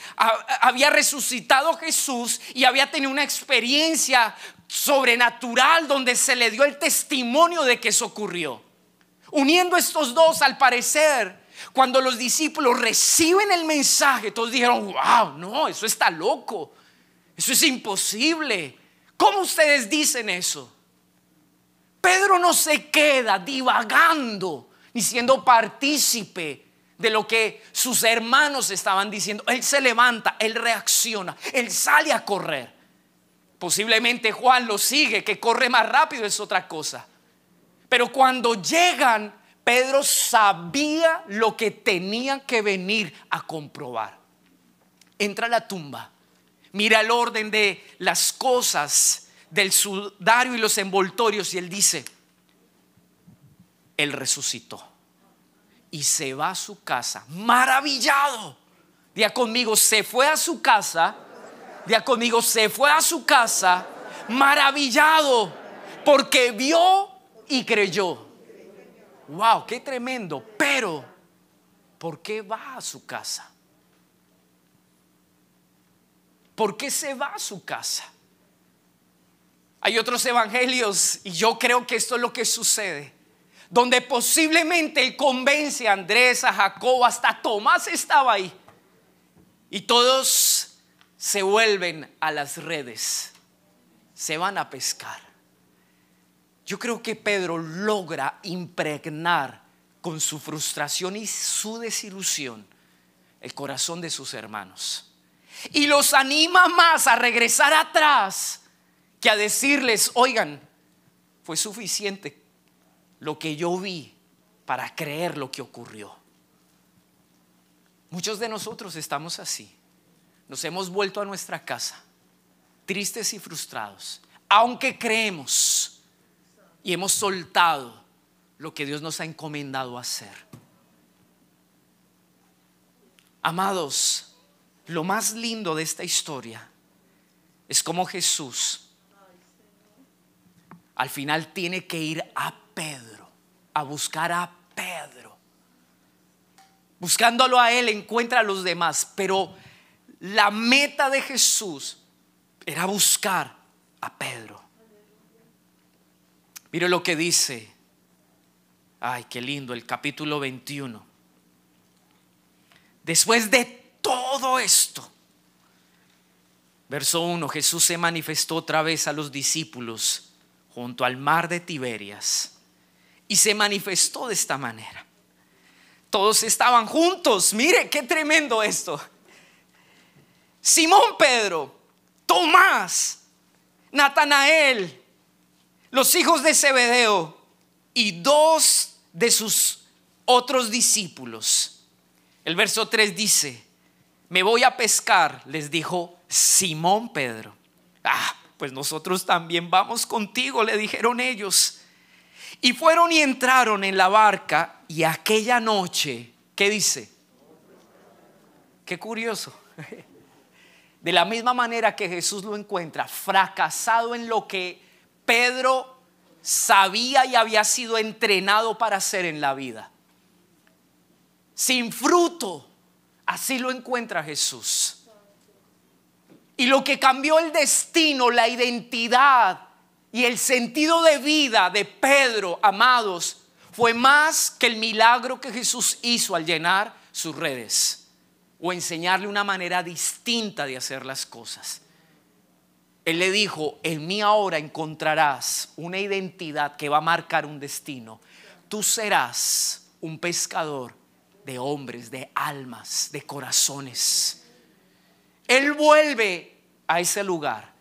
había resucitado Jesús y había tenido una experiencia sobrenatural donde se le dio el testimonio de que eso ocurrió. Uniendo estos dos, al parecer, cuando los discípulos reciben el mensaje, todos dijeron, wow, no, eso está loco, eso es imposible. ¿Cómo ustedes dicen eso? Pedro no se queda divagando ni siendo partícipe de lo que sus hermanos estaban diciendo. Él se levanta, él reacciona, él sale a correr. Posiblemente Juan lo sigue, que corre más rápido es otra cosa. Pero cuando llegan Pedro sabía lo que tenía que venir a comprobar. Entra a la tumba, mira el orden de las cosas, del sudario y los envoltorios, y él dice, él resucitó. Y se va a su casa, maravillado. Día conmigo, se fue a su casa. Día conmigo, se fue a su casa, maravillado, porque vio y creyó wow, qué tremendo, pero ¿por qué va a su casa? ¿Por qué se va a su casa? Hay otros evangelios, y yo creo que esto es lo que sucede, donde posiblemente él convence a Andrés, a Jacob, hasta Tomás estaba ahí, y todos se vuelven a las redes, se van a pescar. Yo creo que Pedro logra impregnar con su frustración y su desilusión el corazón de sus hermanos. Y los anima más a regresar atrás que a decirles, oigan, fue suficiente lo que yo vi para creer lo que ocurrió. Muchos de nosotros estamos así. Nos hemos vuelto a nuestra casa, tristes y frustrados, aunque creemos y hemos soltado lo que Dios nos ha encomendado hacer. Amados, lo más lindo de esta historia es como Jesús al final tiene que ir a Pedro, a buscar a Pedro. Buscándolo a él encuentra a los demás, pero la meta de Jesús era buscar a Pedro. Mire lo que dice. Ay, qué lindo, el capítulo 21. Después de todo esto, verso 1, Jesús se manifestó otra vez a los discípulos junto al mar de Tiberias y se manifestó de esta manera. Todos estaban juntos, mire qué tremendo esto. Simón Pedro, Tomás, Natanael, los hijos de Zebedeo y dos de sus otros discípulos. El verso 3 dice, me voy a pescar, les dijo Simón Pedro. Ah, pues nosotros también vamos contigo, le dijeron ellos. Y fueron y entraron en la barca y aquella noche, ¿qué dice? Qué curioso. De la misma manera que Jesús lo encuentra, fracasado en lo que Pedro sabía y había sido entrenado para hacer en la vida. Sin fruto, así lo encuentra Jesús. Y lo que cambió el destino, la identidad y el sentido de vida de Pedro, amados, fue más que el milagro que Jesús hizo al llenar sus redes o enseñarle una manera distinta de hacer las cosas. Él le dijo, en mí ahora encontrarás una identidad que va a marcar un destino. Tú serás un pescador de hombres, de almas, de corazones. Él vuelve a ese lugar.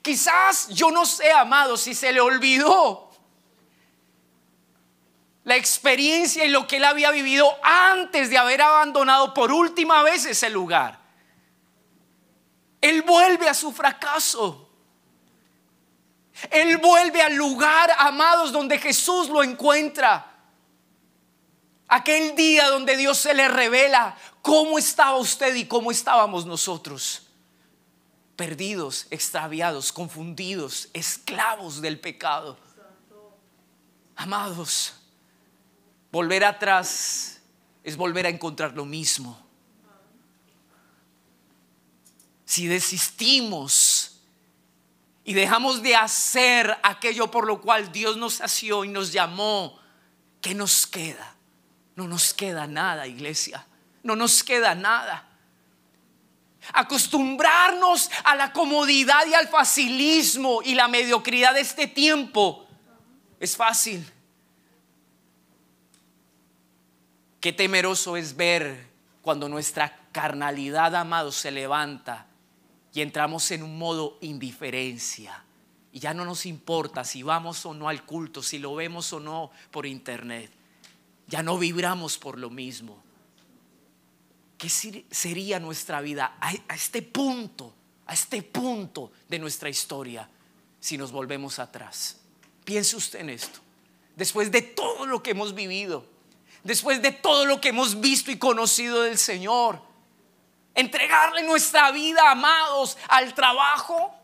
Quizás yo no sé, amado, si se le olvidó la experiencia y lo que él había vivido antes de haber abandonado por última vez ese lugar. Él vuelve a su fracaso. Él vuelve al lugar, amados, donde Jesús lo encuentra. Aquel día donde Dios se le revela cómo estaba usted y cómo estábamos nosotros. Perdidos, extraviados, confundidos, esclavos del pecado. Amados, volver atrás es volver a encontrar lo mismo si desistimos y dejamos de hacer aquello por lo cual Dios nos hació y nos llamó, ¿qué nos queda? No nos queda nada, iglesia. No nos queda nada. Acostumbrarnos a la comodidad y al facilismo y la mediocridad de este tiempo es fácil. Qué temeroso es ver cuando nuestra carnalidad, amado, se levanta y entramos en un modo indiferencia. Y ya no nos importa si vamos o no al culto, si lo vemos o no por internet. Ya no vibramos por lo mismo. ¿Qué sería nuestra vida a, a este punto, a este punto de nuestra historia si nos volvemos atrás? Piense usted en esto. Después de todo lo que hemos vivido, después de todo lo que hemos visto y conocido del Señor, Entregarle nuestra vida, amados, al trabajo.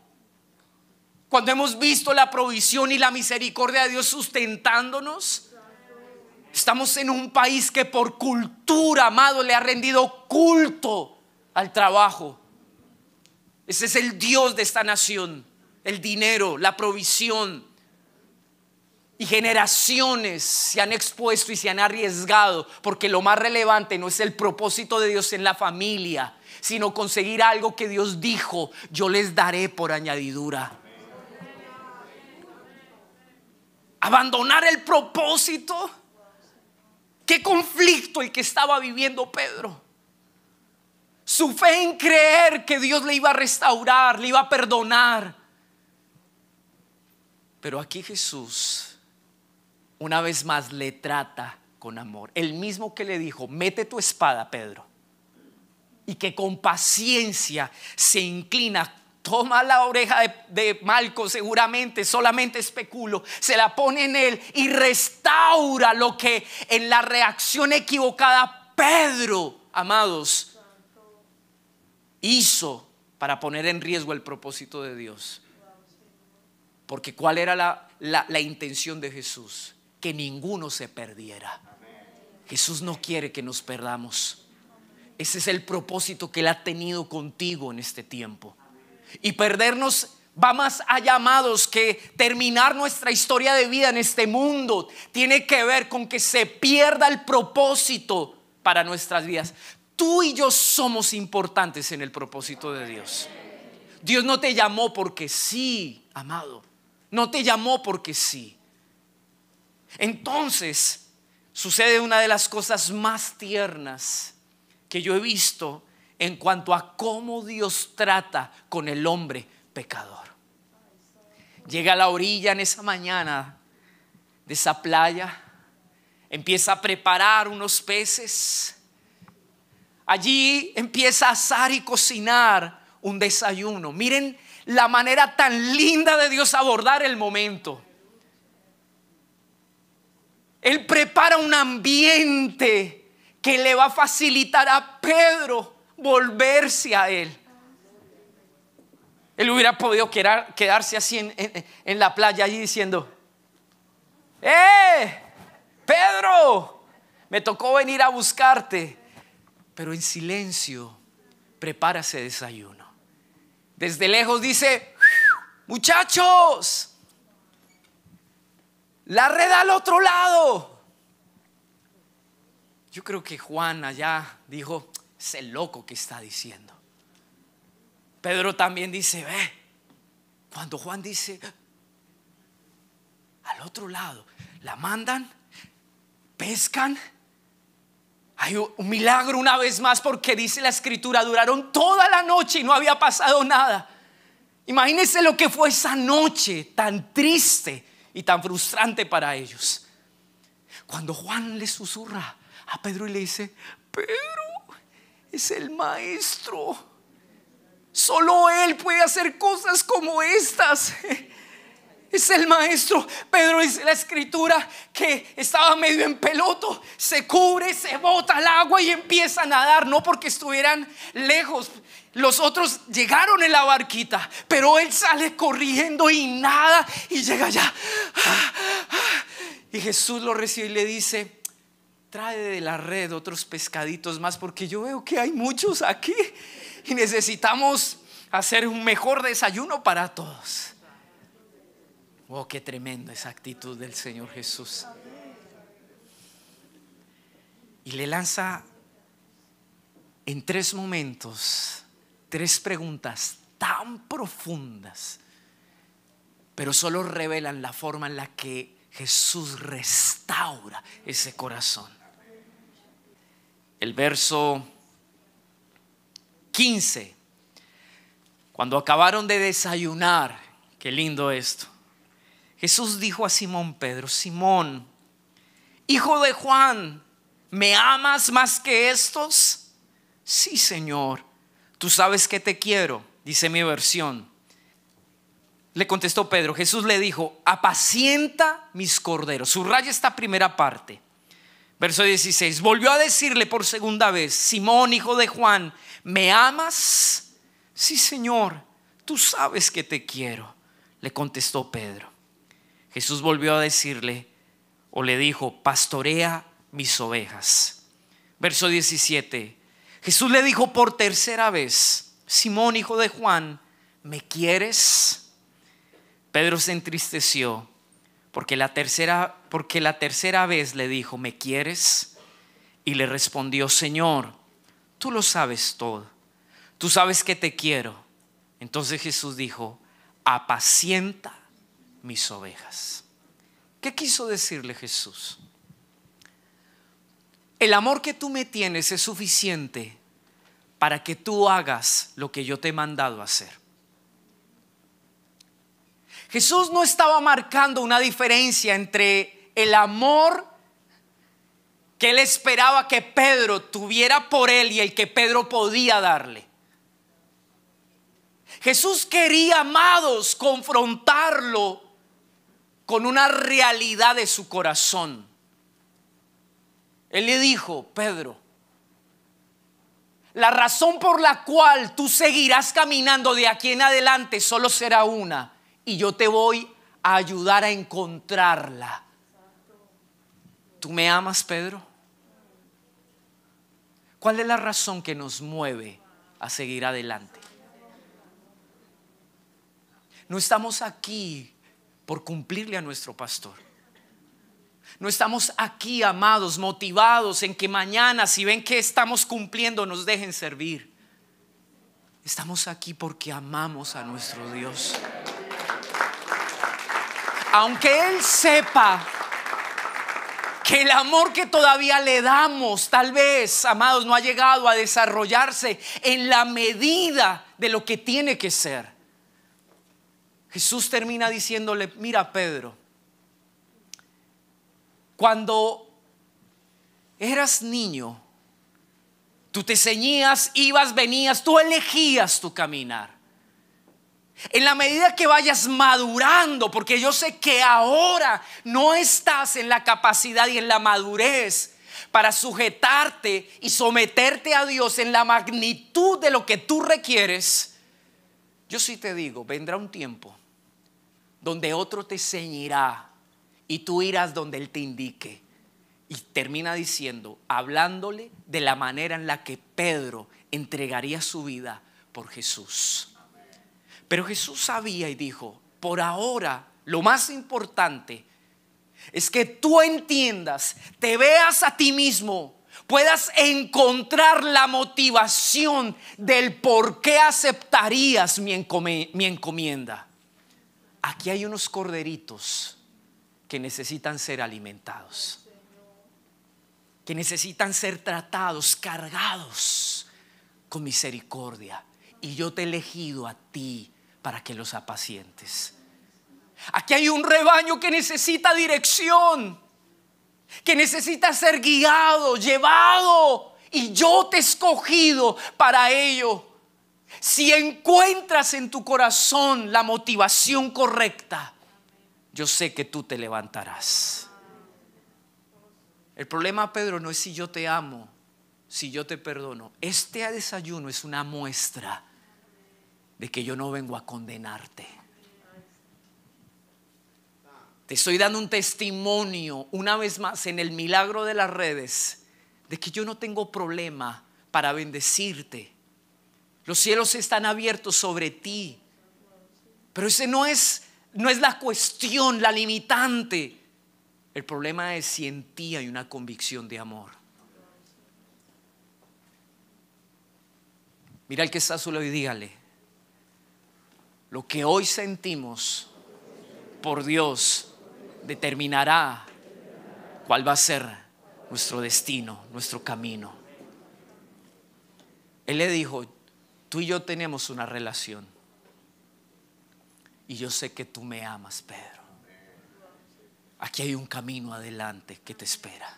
Cuando hemos visto la provisión y la misericordia de Dios sustentándonos. Estamos en un país que por cultura, amado, le ha rendido culto al trabajo. Ese es el Dios de esta nación, el dinero, la provisión. Y generaciones se han expuesto y se han arriesgado porque lo más relevante no es el propósito de Dios en la familia, sino conseguir algo que Dios dijo, yo les daré por añadidura. Abandonar el propósito. Qué conflicto el que estaba viviendo Pedro. Su fe en creer que Dios le iba a restaurar, le iba a perdonar. Pero aquí Jesús, una vez más, le trata con amor. El mismo que le dijo, mete tu espada, Pedro y que con paciencia se inclina. Toma la oreja de, Malco, seguramente, solamente especulo, se la pone en él y restaura lo que en la reacción equivocada Pedro, amados, hizo para poner en riesgo el propósito de Dios. Porque ¿cuál era la intención de Jesús? Que ninguno se perdiera. Jesús no quiere que nos perdamos. Ese es el propósito que Él ha tenido contigo en este tiempo. Y perdernos va más allá, llamados que terminar nuestra historia de vida en este mundo. Tiene que ver con que se pierda el propósito para nuestras vidas. Tú y yo somos importantes en el propósito de Dios. Dios no te llamó porque sí, amado. No te llamó porque sí. Entonces, sucede una de las cosas más tiernas que yo he visto en cuanto a cómo Dios trata con el hombre pecador. Llega a la orilla en esa mañana de esa playa, empieza a preparar unos peces. Allí empieza a asar y cocinar un desayuno. Miren la manera tan linda de Dios abordar el momento. Él prepara un ambiente que le va a facilitar a Pedro volverse a él. Él hubiera podido quedar, quedarse así en, la playa allí diciendo, ¡eh! Pedro, me tocó venir a buscarte, pero en silencio Prepárase desayuno. Desde lejos dice, muchachos, la red al otro lado. Yo creo que Juan allá dijo, es el loco que está diciendo. Pedro también dice, ve, cuando Juan dice, al otro lado, la mandan, pescan. Hay un milagro una vez más porque dice la escritura, duraron toda la noche y no había pasado nada. Imagínense lo que fue esa noche tan triste y tan frustrante para ellos. Cuando Juan le susurra, a Pedro y le dice, Pedro es el maestro. Solo él puede hacer cosas como estas. Es el maestro. Pedro dice la escritura que estaba medio en peloto. Se cubre, se bota al agua y empieza a nadar. No porque estuvieran lejos. Los otros llegaron en la barquita. Pero él sale corriendo y nada. Y llega allá. Y Jesús lo recibe y le dice, trae de la red otros pescaditos más porque yo veo que hay muchos aquí y necesitamos hacer un mejor desayuno para todos. Oh, qué tremenda esa actitud del Señor Jesús. Y le lanza en tres momentos tres preguntas tan profundas, pero solo revelan la forma en la que Jesús restaura ese corazón el verso 15. Cuando acabaron de desayunar, qué lindo esto. Jesús dijo a Simón Pedro, Simón, hijo de Juan, ¿me amas más que estos? Sí, Señor, tú sabes que te quiero, dice mi versión. Le contestó Pedro, Jesús le dijo, apacienta mis corderos. Subraya esta primera parte. Verso 16. Volvió a decirle por segunda vez, Simón, hijo de Juan, ¿me amas? Sí, Señor, tú sabes que te quiero, le contestó Pedro. Jesús volvió a decirle, o le dijo, pastorea mis ovejas. Verso 17. Jesús le dijo por tercera vez, Simón, hijo de Juan, ¿me quieres? Pedro se entristeció porque la tercera porque la tercera vez le dijo, ¿me quieres? Y le respondió, Señor, tú lo sabes todo, tú sabes que te quiero. Entonces Jesús dijo, apacienta mis ovejas. ¿Qué quiso decirle Jesús? El amor que tú me tienes es suficiente para que tú hagas lo que yo te he mandado hacer. Jesús no estaba marcando una diferencia entre el amor que él esperaba que Pedro tuviera por él y el que Pedro podía darle. Jesús quería, amados, confrontarlo con una realidad de su corazón. Él le dijo, Pedro, la razón por la cual tú seguirás caminando de aquí en adelante solo será una y yo te voy a ayudar a encontrarla. ¿Tú me amas, Pedro? ¿Cuál es la razón que nos mueve a seguir adelante? No estamos aquí por cumplirle a nuestro pastor. No estamos aquí, amados, motivados en que mañana, si ven que estamos cumpliendo, nos dejen servir. Estamos aquí porque amamos a nuestro Dios. Aunque Él sepa que el amor que todavía le damos, tal vez, amados, no ha llegado a desarrollarse en la medida de lo que tiene que ser. Jesús termina diciéndole, mira Pedro, cuando eras niño, tú te ceñías, ibas, venías, tú elegías tu caminar. En la medida que vayas madurando, porque yo sé que ahora no estás en la capacidad y en la madurez para sujetarte y someterte a Dios en la magnitud de lo que tú requieres, yo sí te digo, vendrá un tiempo donde otro te ceñirá y tú irás donde Él te indique. Y termina diciendo, hablándole de la manera en la que Pedro entregaría su vida por Jesús. Pero Jesús sabía y dijo, por ahora lo más importante es que tú entiendas, te veas a ti mismo, puedas encontrar la motivación del por qué aceptarías mi, encomienda. Aquí hay unos corderitos que necesitan ser alimentados, que necesitan ser tratados, cargados con misericordia. Y yo te he elegido a ti para que los apacientes. Aquí hay un rebaño que necesita dirección, que necesita ser guiado, llevado, y yo te he escogido para ello. Si encuentras en tu corazón la motivación correcta, yo sé que tú te levantarás. El problema, Pedro, no es si yo te amo, si yo te perdono. Este desayuno es una muestra de que yo no vengo a condenarte. Te estoy dando un testimonio una vez más en el milagro de las redes de que yo no tengo problema para bendecirte. Los cielos están abiertos sobre ti. Pero ese no es no es la cuestión, la limitante. El problema es si en ti hay una convicción de amor. Mira el que está solo y dígale, lo que hoy sentimos por Dios determinará cuál va a ser nuestro destino, nuestro camino. Él le dijo, tú y yo tenemos una relación. Y yo sé que tú me amas, Pedro. Aquí hay un camino adelante que te espera.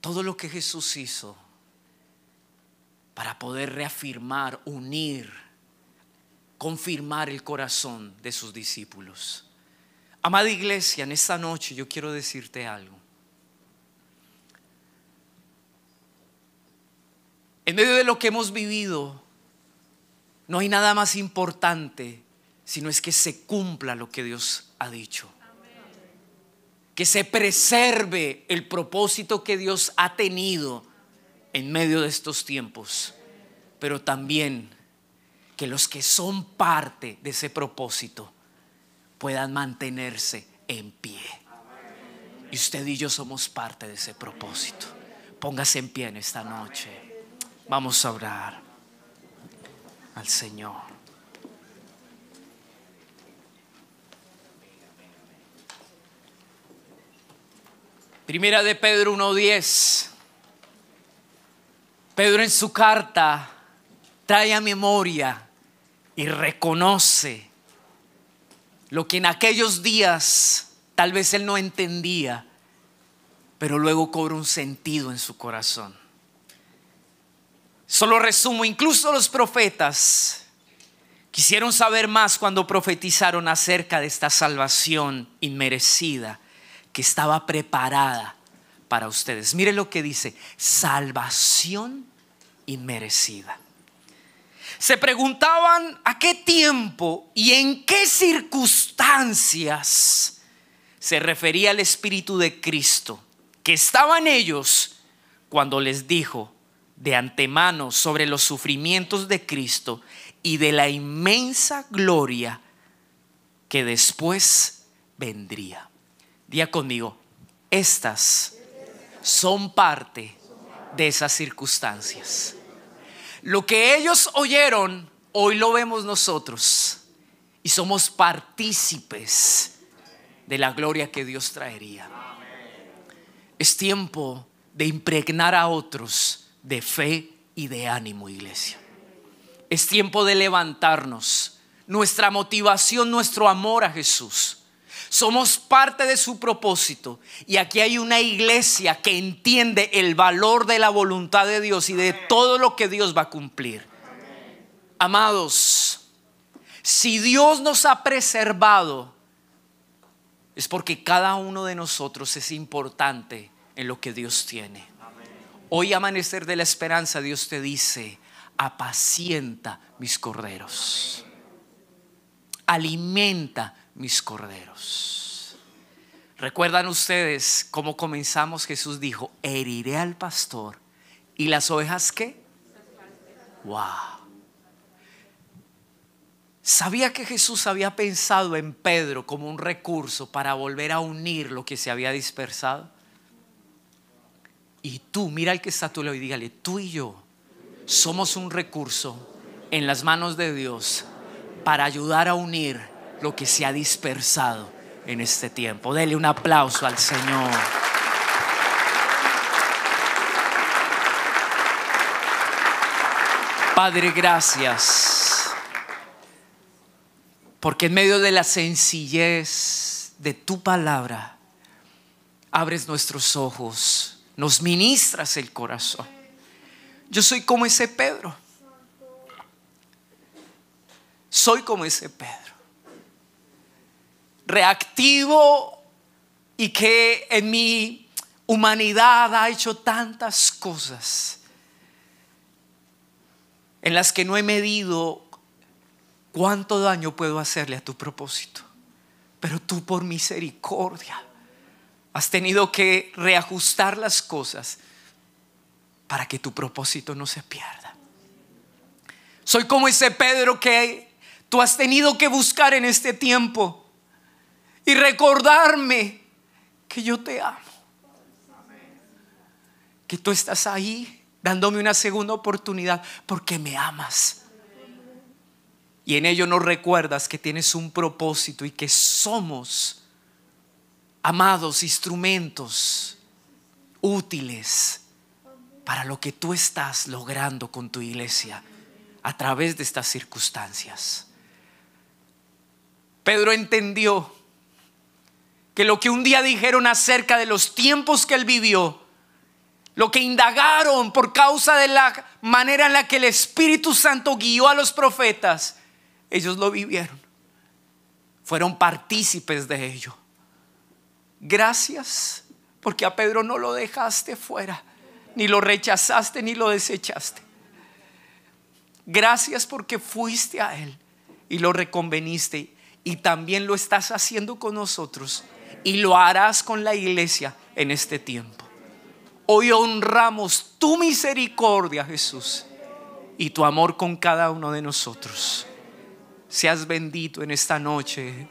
Todo lo que Jesús hizo para poder reafirmar, unir confirmar el corazón de sus discípulos. Amada iglesia, en esta noche yo quiero decirte algo. En medio de lo que hemos vivido, no hay nada más importante, sino es que se cumpla lo que Dios ha dicho. Que se preserve el propósito que Dios ha tenido en medio de estos tiempos, pero también que los que son parte de ese propósito puedan mantenerse en pie. Y usted y yo somos parte de ese propósito. Póngase en pie en esta noche. Vamos a orar al Señor. Primera de Pedro 1.10. Pedro en su carta trae a memoria y reconoce lo que en aquellos días tal vez él no entendía, pero luego cobra un sentido en su corazón. Solo resumo, incluso los profetas quisieron saber más cuando profetizaron acerca de esta salvación inmerecida que estaba preparada para ustedes. Mire lo que dice, salvación inmerecida se preguntaban a qué tiempo y en qué circunstancias se refería el Espíritu de Cristo, que estaban ellos cuando les dijo de antemano sobre los sufrimientos de Cristo y de la inmensa gloria que después vendría. Día conmigo, estas son parte de esas circunstancias. Lo que ellos oyeron, hoy lo vemos nosotros. Y somos partícipes de la gloria que Dios traería. Es tiempo de impregnar a otros de fe y de ánimo, iglesia. Es tiempo de levantarnos. Nuestra motivación, nuestro amor a Jesús somos parte de su propósito. Y aquí hay una iglesia que entiende el valor de la voluntad de Dios y de todo lo que Dios va a cumplir. Amados, si Dios nos ha preservado, es porque cada uno de nosotros es importante en lo que Dios tiene. Hoy amanecer de la esperanza, Dios te dice, apacienta mis corderos, alimenta mis corderos. Recuerdan ustedes cómo comenzamos, Jesús dijo, heriré al pastor y las ovejas qué? Wow. Sabía que Jesús había pensado en Pedro como un recurso para volver a unir lo que se había dispersado. Y tú, mira el que está y dígale, tú y yo somos un recurso en las manos de Dios para ayudar a unir lo que se ha dispersado en este tiempo. Dele un aplauso al Señor. Padre, gracias. Porque en medio de la sencillez de tu palabra, abres nuestros ojos, nos ministras el corazón. Yo soy como ese Pedro. Soy como ese Pedro reactivo y que en mi humanidad ha hecho tantas cosas en las que no he medido cuánto daño puedo hacerle a tu propósito. Pero tú por misericordia has tenido que reajustar las cosas para que tu propósito no se pierda. Soy como ese Pedro que tú has tenido que buscar en este tiempo y recordarme que yo te amo. Que tú estás ahí dándome una segunda oportunidad porque me amas. Y en ello nos recuerdas que tienes un propósito y que somos amados instrumentos útiles para lo que tú estás logrando con tu iglesia a través de estas circunstancias. Pedro entendió que lo que un día dijeron acerca de los tiempos que él vivió, lo que indagaron por causa de la manera en la que el Espíritu Santo guió a los profetas, ellos lo vivieron. Fueron partícipes de ello. Gracias porque a Pedro no lo dejaste fuera, ni lo rechazaste, ni lo desechaste. Gracias porque fuiste a Él y lo reconveniste y también lo estás haciendo con nosotros y lo harás con la iglesia en este tiempo. Hoy honramos tu misericordia, Jesús, y tu amor con cada uno de nosotros. Seas bendito en esta noche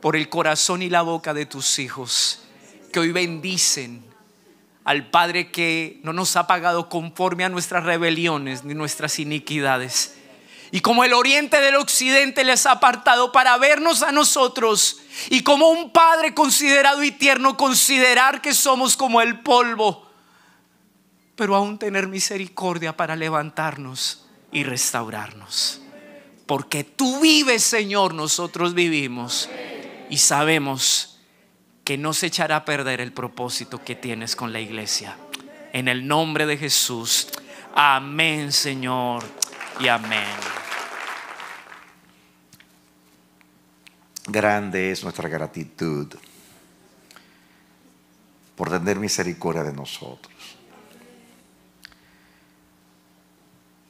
por el corazón y la boca de tus hijos, que hoy bendicen al Padre que no nos ha pagado conforme a nuestras rebeliones ni nuestras iniquidades y como el oriente del occidente les ha apartado para vernos a nosotros. Y como un padre considerado y tierno considerar que somos como el polvo. Pero aún tener misericordia para levantarnos y restaurarnos. Porque tú vives, Señor, nosotros vivimos. Y sabemos que no se echará a perder el propósito que tienes con la iglesia. En el nombre de Jesús. Amén, Señor y amén. Grande es nuestra gratitud por tener misericordia de nosotros.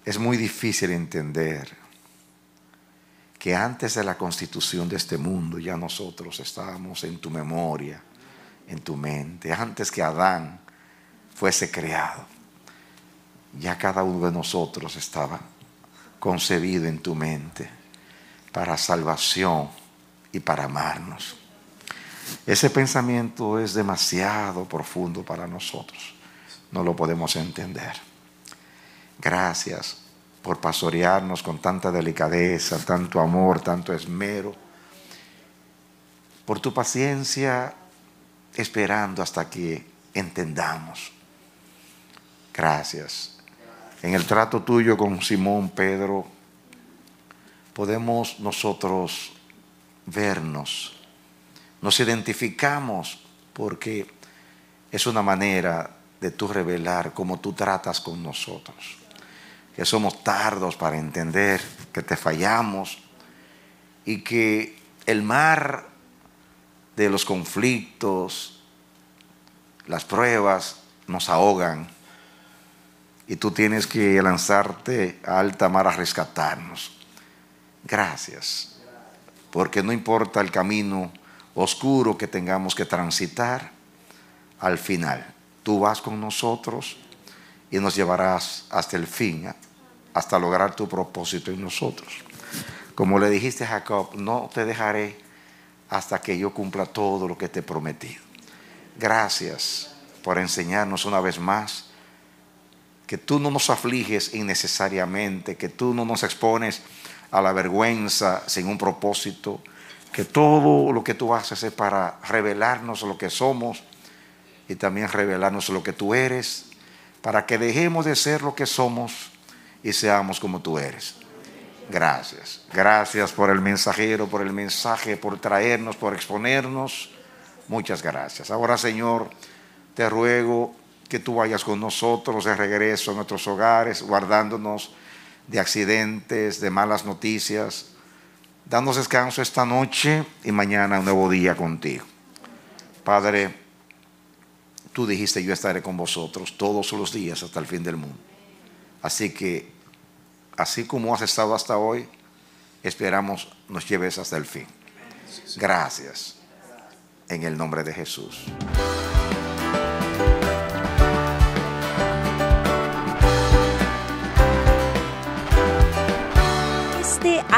Es muy difícil entender que antes de la constitución de este mundo ya nosotros estábamos en tu memoria, en tu mente, antes que Adán fuese creado, ya cada uno de nosotros estaba concebido en tu mente para salvación y para amarnos. Ese pensamiento es demasiado profundo para nosotros. No lo podemos entender. Gracias por pasorearnos con tanta delicadeza, tanto amor, tanto esmero, por tu paciencia esperando hasta que entendamos. Gracias en el trato tuyo con Simón, Pedro, podemos nosotros vernos. Nos identificamos porque es una manera de tú revelar cómo tú tratas con nosotros. Que somos tardos para entender que te fallamos y que el mar de los conflictos, las pruebas, nos ahogan y tú tienes que lanzarte a alta mar a rescatarnos. Gracias, porque no importa el camino oscuro que tengamos que transitar, al final tú vas con nosotros y nos llevarás hasta el fin, hasta lograr tu propósito en nosotros. Como le dijiste a Jacob, no te dejaré hasta que yo cumpla todo lo que te he prometido. Gracias por enseñarnos una vez más que tú no nos afliges innecesariamente, que tú no nos expones a la vergüenza sin un propósito, que todo lo que tú haces es para revelarnos lo que somos y también revelarnos lo que tú eres, para que dejemos de ser lo que somos y seamos como tú eres. Gracias. Gracias por el mensajero, por el mensaje, por traernos, por exponernos. Muchas gracias. Ahora, Señor, te ruego que tú vayas con nosotros de regreso a nuestros hogares, guardándonos de accidentes, de malas noticias. Danos descanso esta noche y mañana un nuevo día contigo. Padre, tú dijiste yo estaré con vosotros todos los días hasta el fin del mundo. Así que, así como has estado hasta hoy, esperamos nos lleves hasta el fin. Gracias. En el nombre de Jesús.